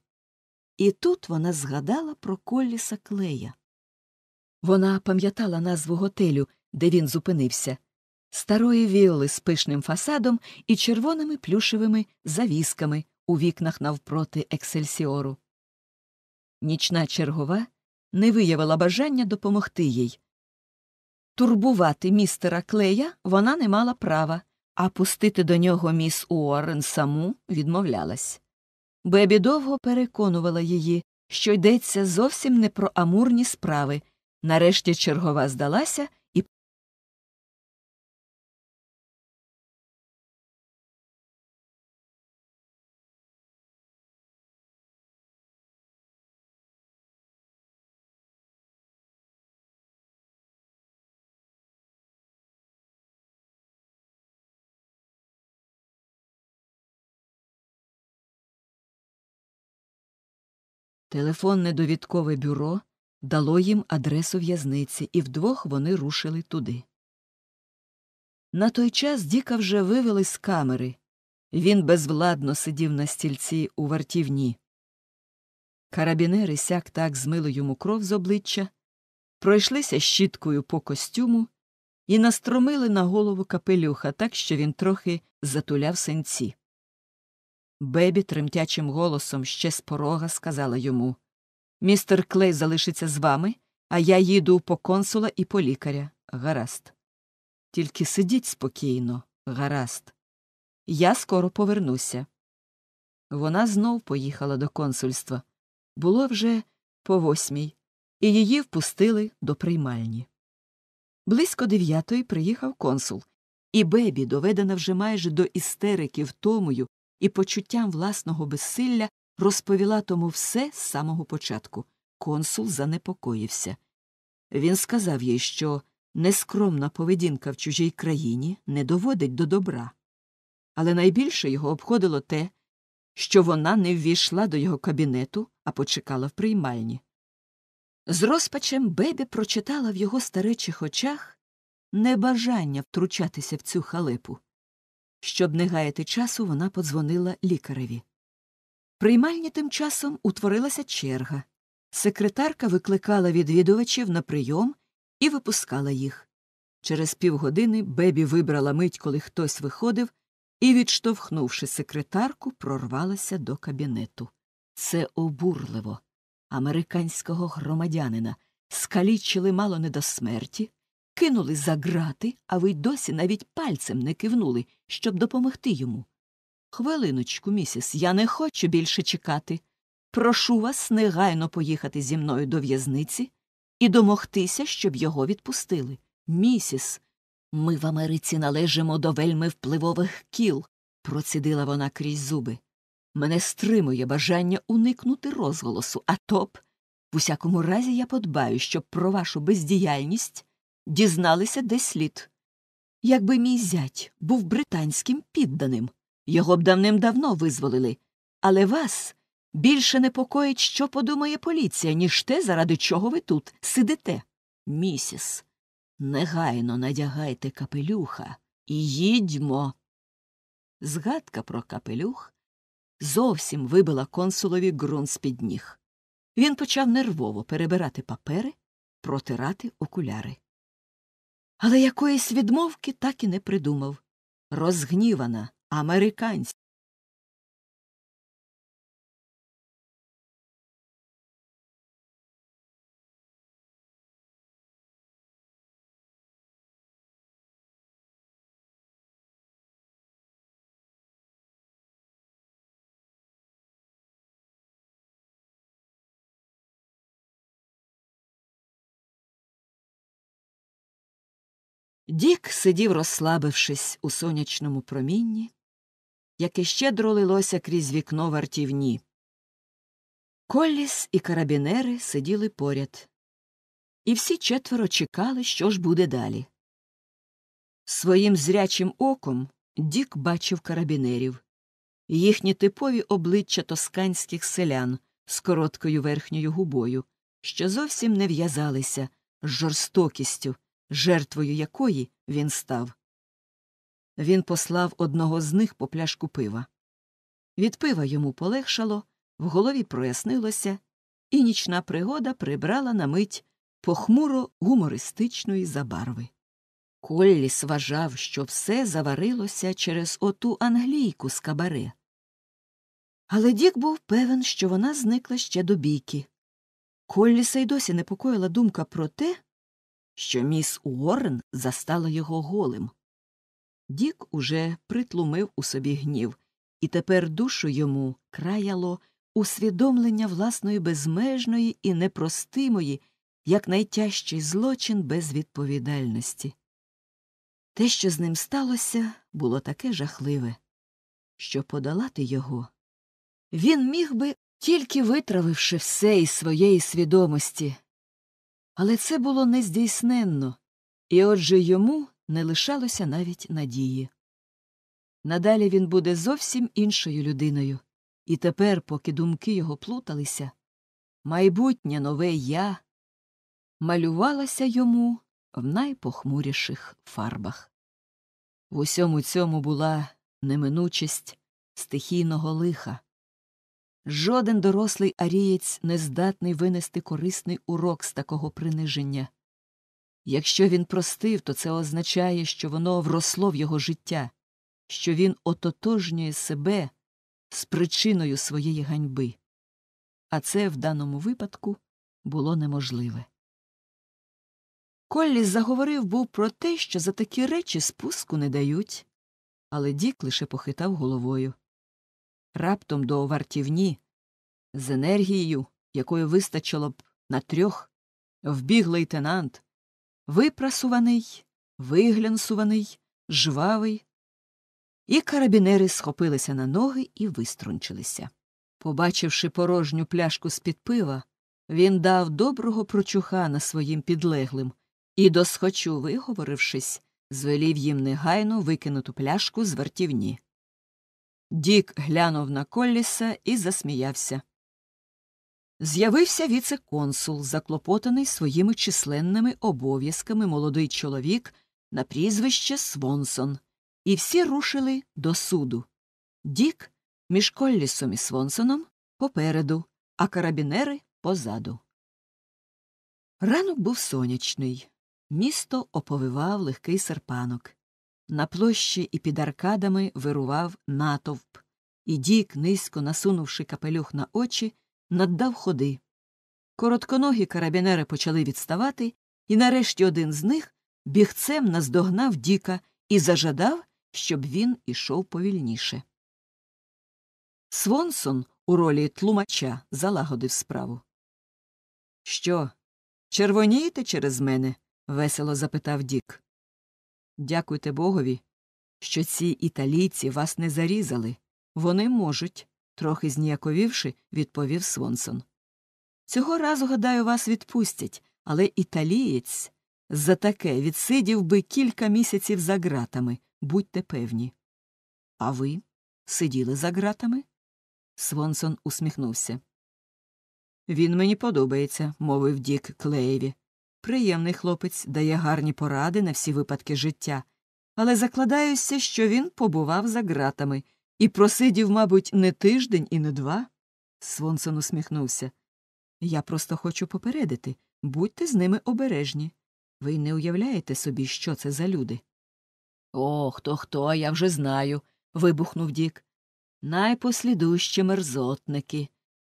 І тут вона згадала про Колліса Клея. Вона пам'ятала назву готелю, де він зупинився старої вілли з пишним фасадом і червоними плюшевими завісками у вікнах навпроти Ексельсіору. Нічна чергова не виявила бажання допомогти їй. Турбувати містера Клея вона не мала права, а пустити до нього міс Уоррен саму відмовлялась. Бебі довго переконувала її, що йдеться зовсім не про амурні справи. Нарешті чергова здалася Телефонне довідкове бюро дало їм адресу в'язниці, і вдвох вони рушили туди. На той час Діка вже вивели з камери. Він безвладно сидів на стільці у вартівні. Карабінери сяк так змили йому кров з обличчя, пройшлися щіткою по костюму і настромили на голову капелюха так, що він трохи затуляв синці. Бебі тремтячим голосом ще з порога сказала йому Містер Клей залишиться з вами, а я їду по консула і по лікаря. Гаразд. Тільки сидіть спокійно, гаразд. Я скоро повернуся. Вона знов поїхала до консульства. Було вже по восьмій, і її впустили до приймальні. Близько дев'ятої приїхав консул, і бебі, доведена вже майже до істерики втомою, і почуттям власного безсилля розповіла тому все з самого початку. Консул занепокоївся. Він сказав їй, що нескромна поведінка в чужій країні не доводить до добра. Але найбільше його обходило те, що вона не ввійшла до його кабінету, а почекала в приймальні. З розпачем Бебі прочитала в його старечих очах небажання втручатися в цю халепу. Щоб не гаяти часу, вона подзвонила лікареві. Приймальні тим часом утворилася черга. Секретарка викликала відвідувачів на прийом і випускала їх. Через півгодини бебі вибрала мить, коли хтось виходив, і, відштовхнувши секретарку, прорвалася до кабінету. Це обурливо. Американського громадянина скалічили мало не до смерті, кинули за грати, а ви й досі навіть пальцем не кивнули, щоб допомогти йому. Хвилиночку, місіс, я не хочу більше чекати. Прошу вас негайно поїхати зі мною до в'язниці і домогтися, щоб його відпустили. Місіс, ми в Америці належимо до вельми впливових кіл, процідила вона крізь зуби. Мене стримує бажання уникнути розголосу, а топ. В усякому разі я подбаю, щоб про вашу бездіяльність дізналися десь слід. Якби мій зять був британським підданим, його б давним-давно визволили, але вас більше непокоїть, що подумає поліція, ніж те, заради чого ви тут сидите. Місіс, негайно надягайте капелюха і їдьмо. Згадка про капелюх зовсім вибила консулові ґрунт з під ніг. Він почав нервово перебирати папери, протирати окуляри але якоїсь відмовки так і не придумав. Розгнівана, американська, Дік сидів, розслабившись у сонячному промінні, яке щедро лилося крізь вікно вартівні. Коліс і карабінери сиділи поряд, і всі четверо чекали, що ж буде далі. Своїм зрячим оком Дік бачив карабінерів, їхні типові обличчя тосканських селян з короткою верхньою губою, що зовсім не в'язалися з жорстокістю жертвою якої він став. Він послав одного з них по пляшку пива. Від пива йому полегшало, в голові прояснилося, і нічна пригода прибрала на мить похмуро гумористичної забарви. Колліс вважав, що все заварилося через оту англійку з кабаре. Але Дік був певен, що вона зникла ще до бійки. Колліса й досі непокоїла думка про те, що міс Уоррен застала його голим. Дік уже притлумив у собі гнів, і тепер душу йому краяло усвідомлення власної безмежної і непростимої, як найтяжчий злочин без відповідальності. Те, що з ним сталося, було таке жахливе, що подолати його. Він міг би, тільки витравивши все із своєї свідомості, але це було нездійсненно, і отже йому не лишалося навіть надії. Надалі він буде зовсім іншою людиною, і тепер, поки думки його плуталися, майбутнє нове я малювалося йому в найпохмуріших фарбах. В усьому цьому була неминучість стихійного лиха, Жоден дорослий арієць не здатний винести корисний урок з такого приниження. Якщо він простив, то це означає, що воно вросло в його життя, що він ототожнює себе з причиною своєї ганьби. А це в даному випадку було неможливе. Коллі заговорив був про те, що за такі речі спуску не дають, але Дік лише похитав головою. Раптом до вартівні, з енергією, якою вистачило б на трьох, вбіг лейтенант, випрасуваний, виглянсуваний, жвавий. І карабінери схопилися на ноги і виструнчилися. Побачивши порожню пляшку з під пива, він дав доброго прочухана своїм підлеглим і, досхочу виговорившись, звелів їм негайно викинуту пляшку з вартівні. Дік глянув на Колліса і засміявся. З'явився віце-консул, заклопотаний своїми численними обов'язками молодий чоловік на прізвище Свонсон, і всі рушили до суду. Дік між Коллісом і Свонсоном попереду, а карабінери позаду. Ранок був сонячний. Місто оповивав легкий серпанок. На площі і під аркадами вирував натовп, і Дік, низько насунувши капелюх на очі, наддав ходи. Коротконогі карабінери почали відставати, і нарешті один з них бігцем наздогнав Діка і зажадав, щоб він ішов повільніше. Свонсон у ролі тлумача залагодив справу. Що, червонієте через мене? весело запитав Дік. Дякуйте Богові, що ці італійці вас не зарізали. Вони можуть, трохи зніяковівши, відповів Свонсон. Цього разу, гадаю, вас відпустять, але італієць за таке відсидів би кілька місяців за ґратами, будьте певні. А ви сиділи за ґратами? Свонсон усміхнувся. Він мені подобається, мовив Дік Клеєві. Приємний хлопець дає гарні поради на всі випадки життя, але закладаюся, що він побував за ґратами і просидів, мабуть, не тиждень і не два. Свонсон усміхнувся. Я просто хочу попередити будьте з ними обережні. Ви не уявляєте собі, що це за люди. О, хто хто, я вже знаю. вибухнув Дік. Найпослідущі мерзотники.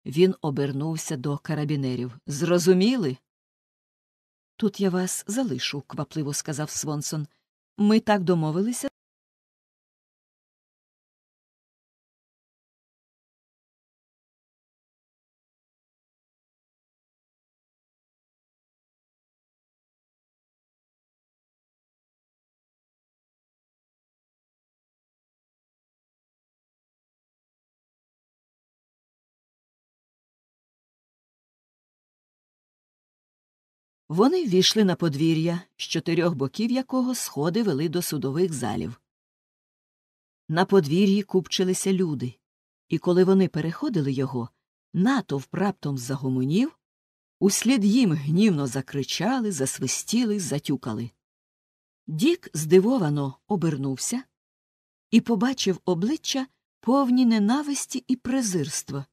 Він обернувся до карабінерів. Зрозуміли? Тут я вас залишу, квапливо сказав Свонсон. Ми так домовилися Вони ввійшли на подвір'я, з чотирьох боків якого сходи вели до судових залів. На подвір'ї купчилися люди, і коли вони переходили його, натовп раптом загомонів, услід їм гнівно закричали, засвистіли, затюкали. Дік здивовано обернувся і побачив обличчя повні ненависті і презирства.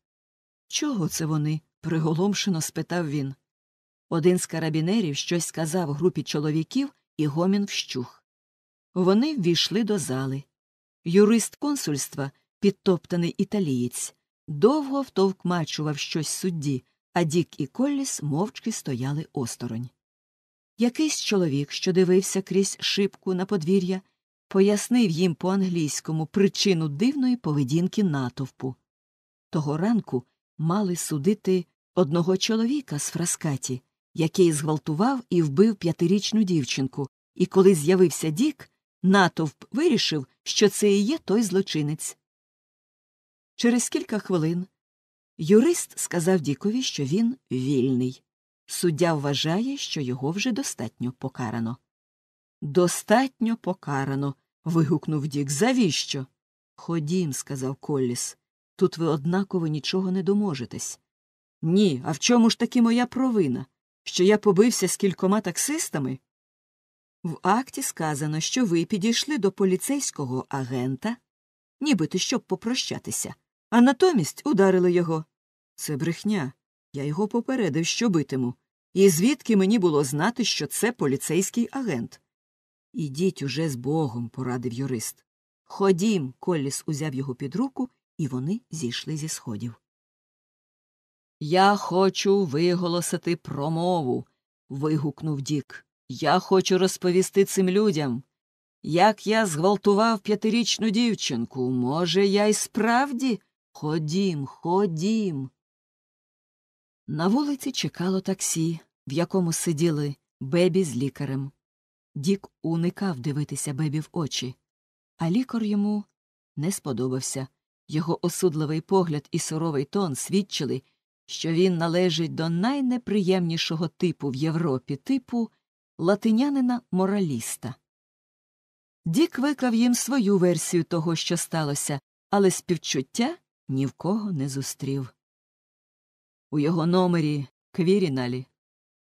Чого це вони? приголомшено спитав він. Один з карабінерів щось сказав групі чоловіків, і гомін вщух. Вони ввійшли до зали. Юрист консульства, підтоптаний італієць, довго втовкмачував щось судді, а Дік і Колліс мовчки стояли осторонь. Якийсь чоловік, що дивився крізь шибку на подвір'я, пояснив їм по англійському причину дивної поведінки натовпу. Того ранку мали судити одного чоловіка з фраскаті, який зґвалтував і вбив п'ятирічну дівчинку, і коли з'явився Дік, натовп вирішив, що це і є той злочинець. Через кілька хвилин юрист сказав Дікові, що він вільний. Суддя вважає, що його вже достатньо покарано. Достатньо покарано. вигукнув Дік. Завіщо? Ходім, сказав Колліс. Тут ви однаково нічого не доможетесь. Ні, а в чому ж таки моя провина? що я побився з кількома таксистами? В акті сказано, що ви підійшли до поліцейського агента, нібито щоб попрощатися, а натомість ударили його. Це брехня. Я його попередив, що битиму. І звідки мені було знати, що це поліцейський агент? Ідіть уже з богом, порадив юрист. Ходім, Колліс узяв його під руку, і вони зійшли зі сходів. Я хочу виголосити промову. вигукнув Дік. Я хочу розповісти цим людям. Як я зґвалтував п'ятирічну дівчинку, може, я й справді? Ходім, ходім. На вулиці чекало таксі, в якому сиділи бебі з лікарем. Дік уникав дивитися бебі в очі, а лікар йому не сподобався. Його осудливий погляд і суровий тон свідчили, що він належить до найнеприємнішого типу в Європі типу латинянина мораліста. Дік виклав їм свою версію того, що сталося, але співчуття ні в кого не зустрів. У його номері квіріналі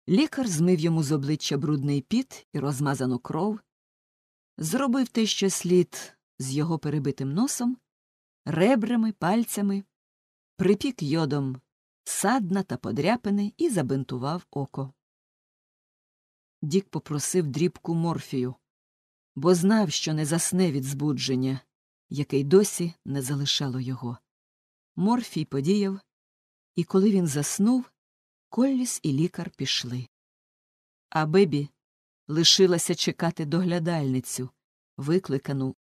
лікар змив йому з обличчя брудний піт і розмазану кров, зробив те, що слід з його перебитим носом, ребрами, пальцями, припік йодом садна та подряпини і забинтував око. Дік попросив дрібку морфію, бо знав, що не засне від збудження, яке й досі не залишало його. Морфій подіяв, і коли він заснув, Колліс і лікар пішли. А бебі лишилася чекати доглядальницю, викликану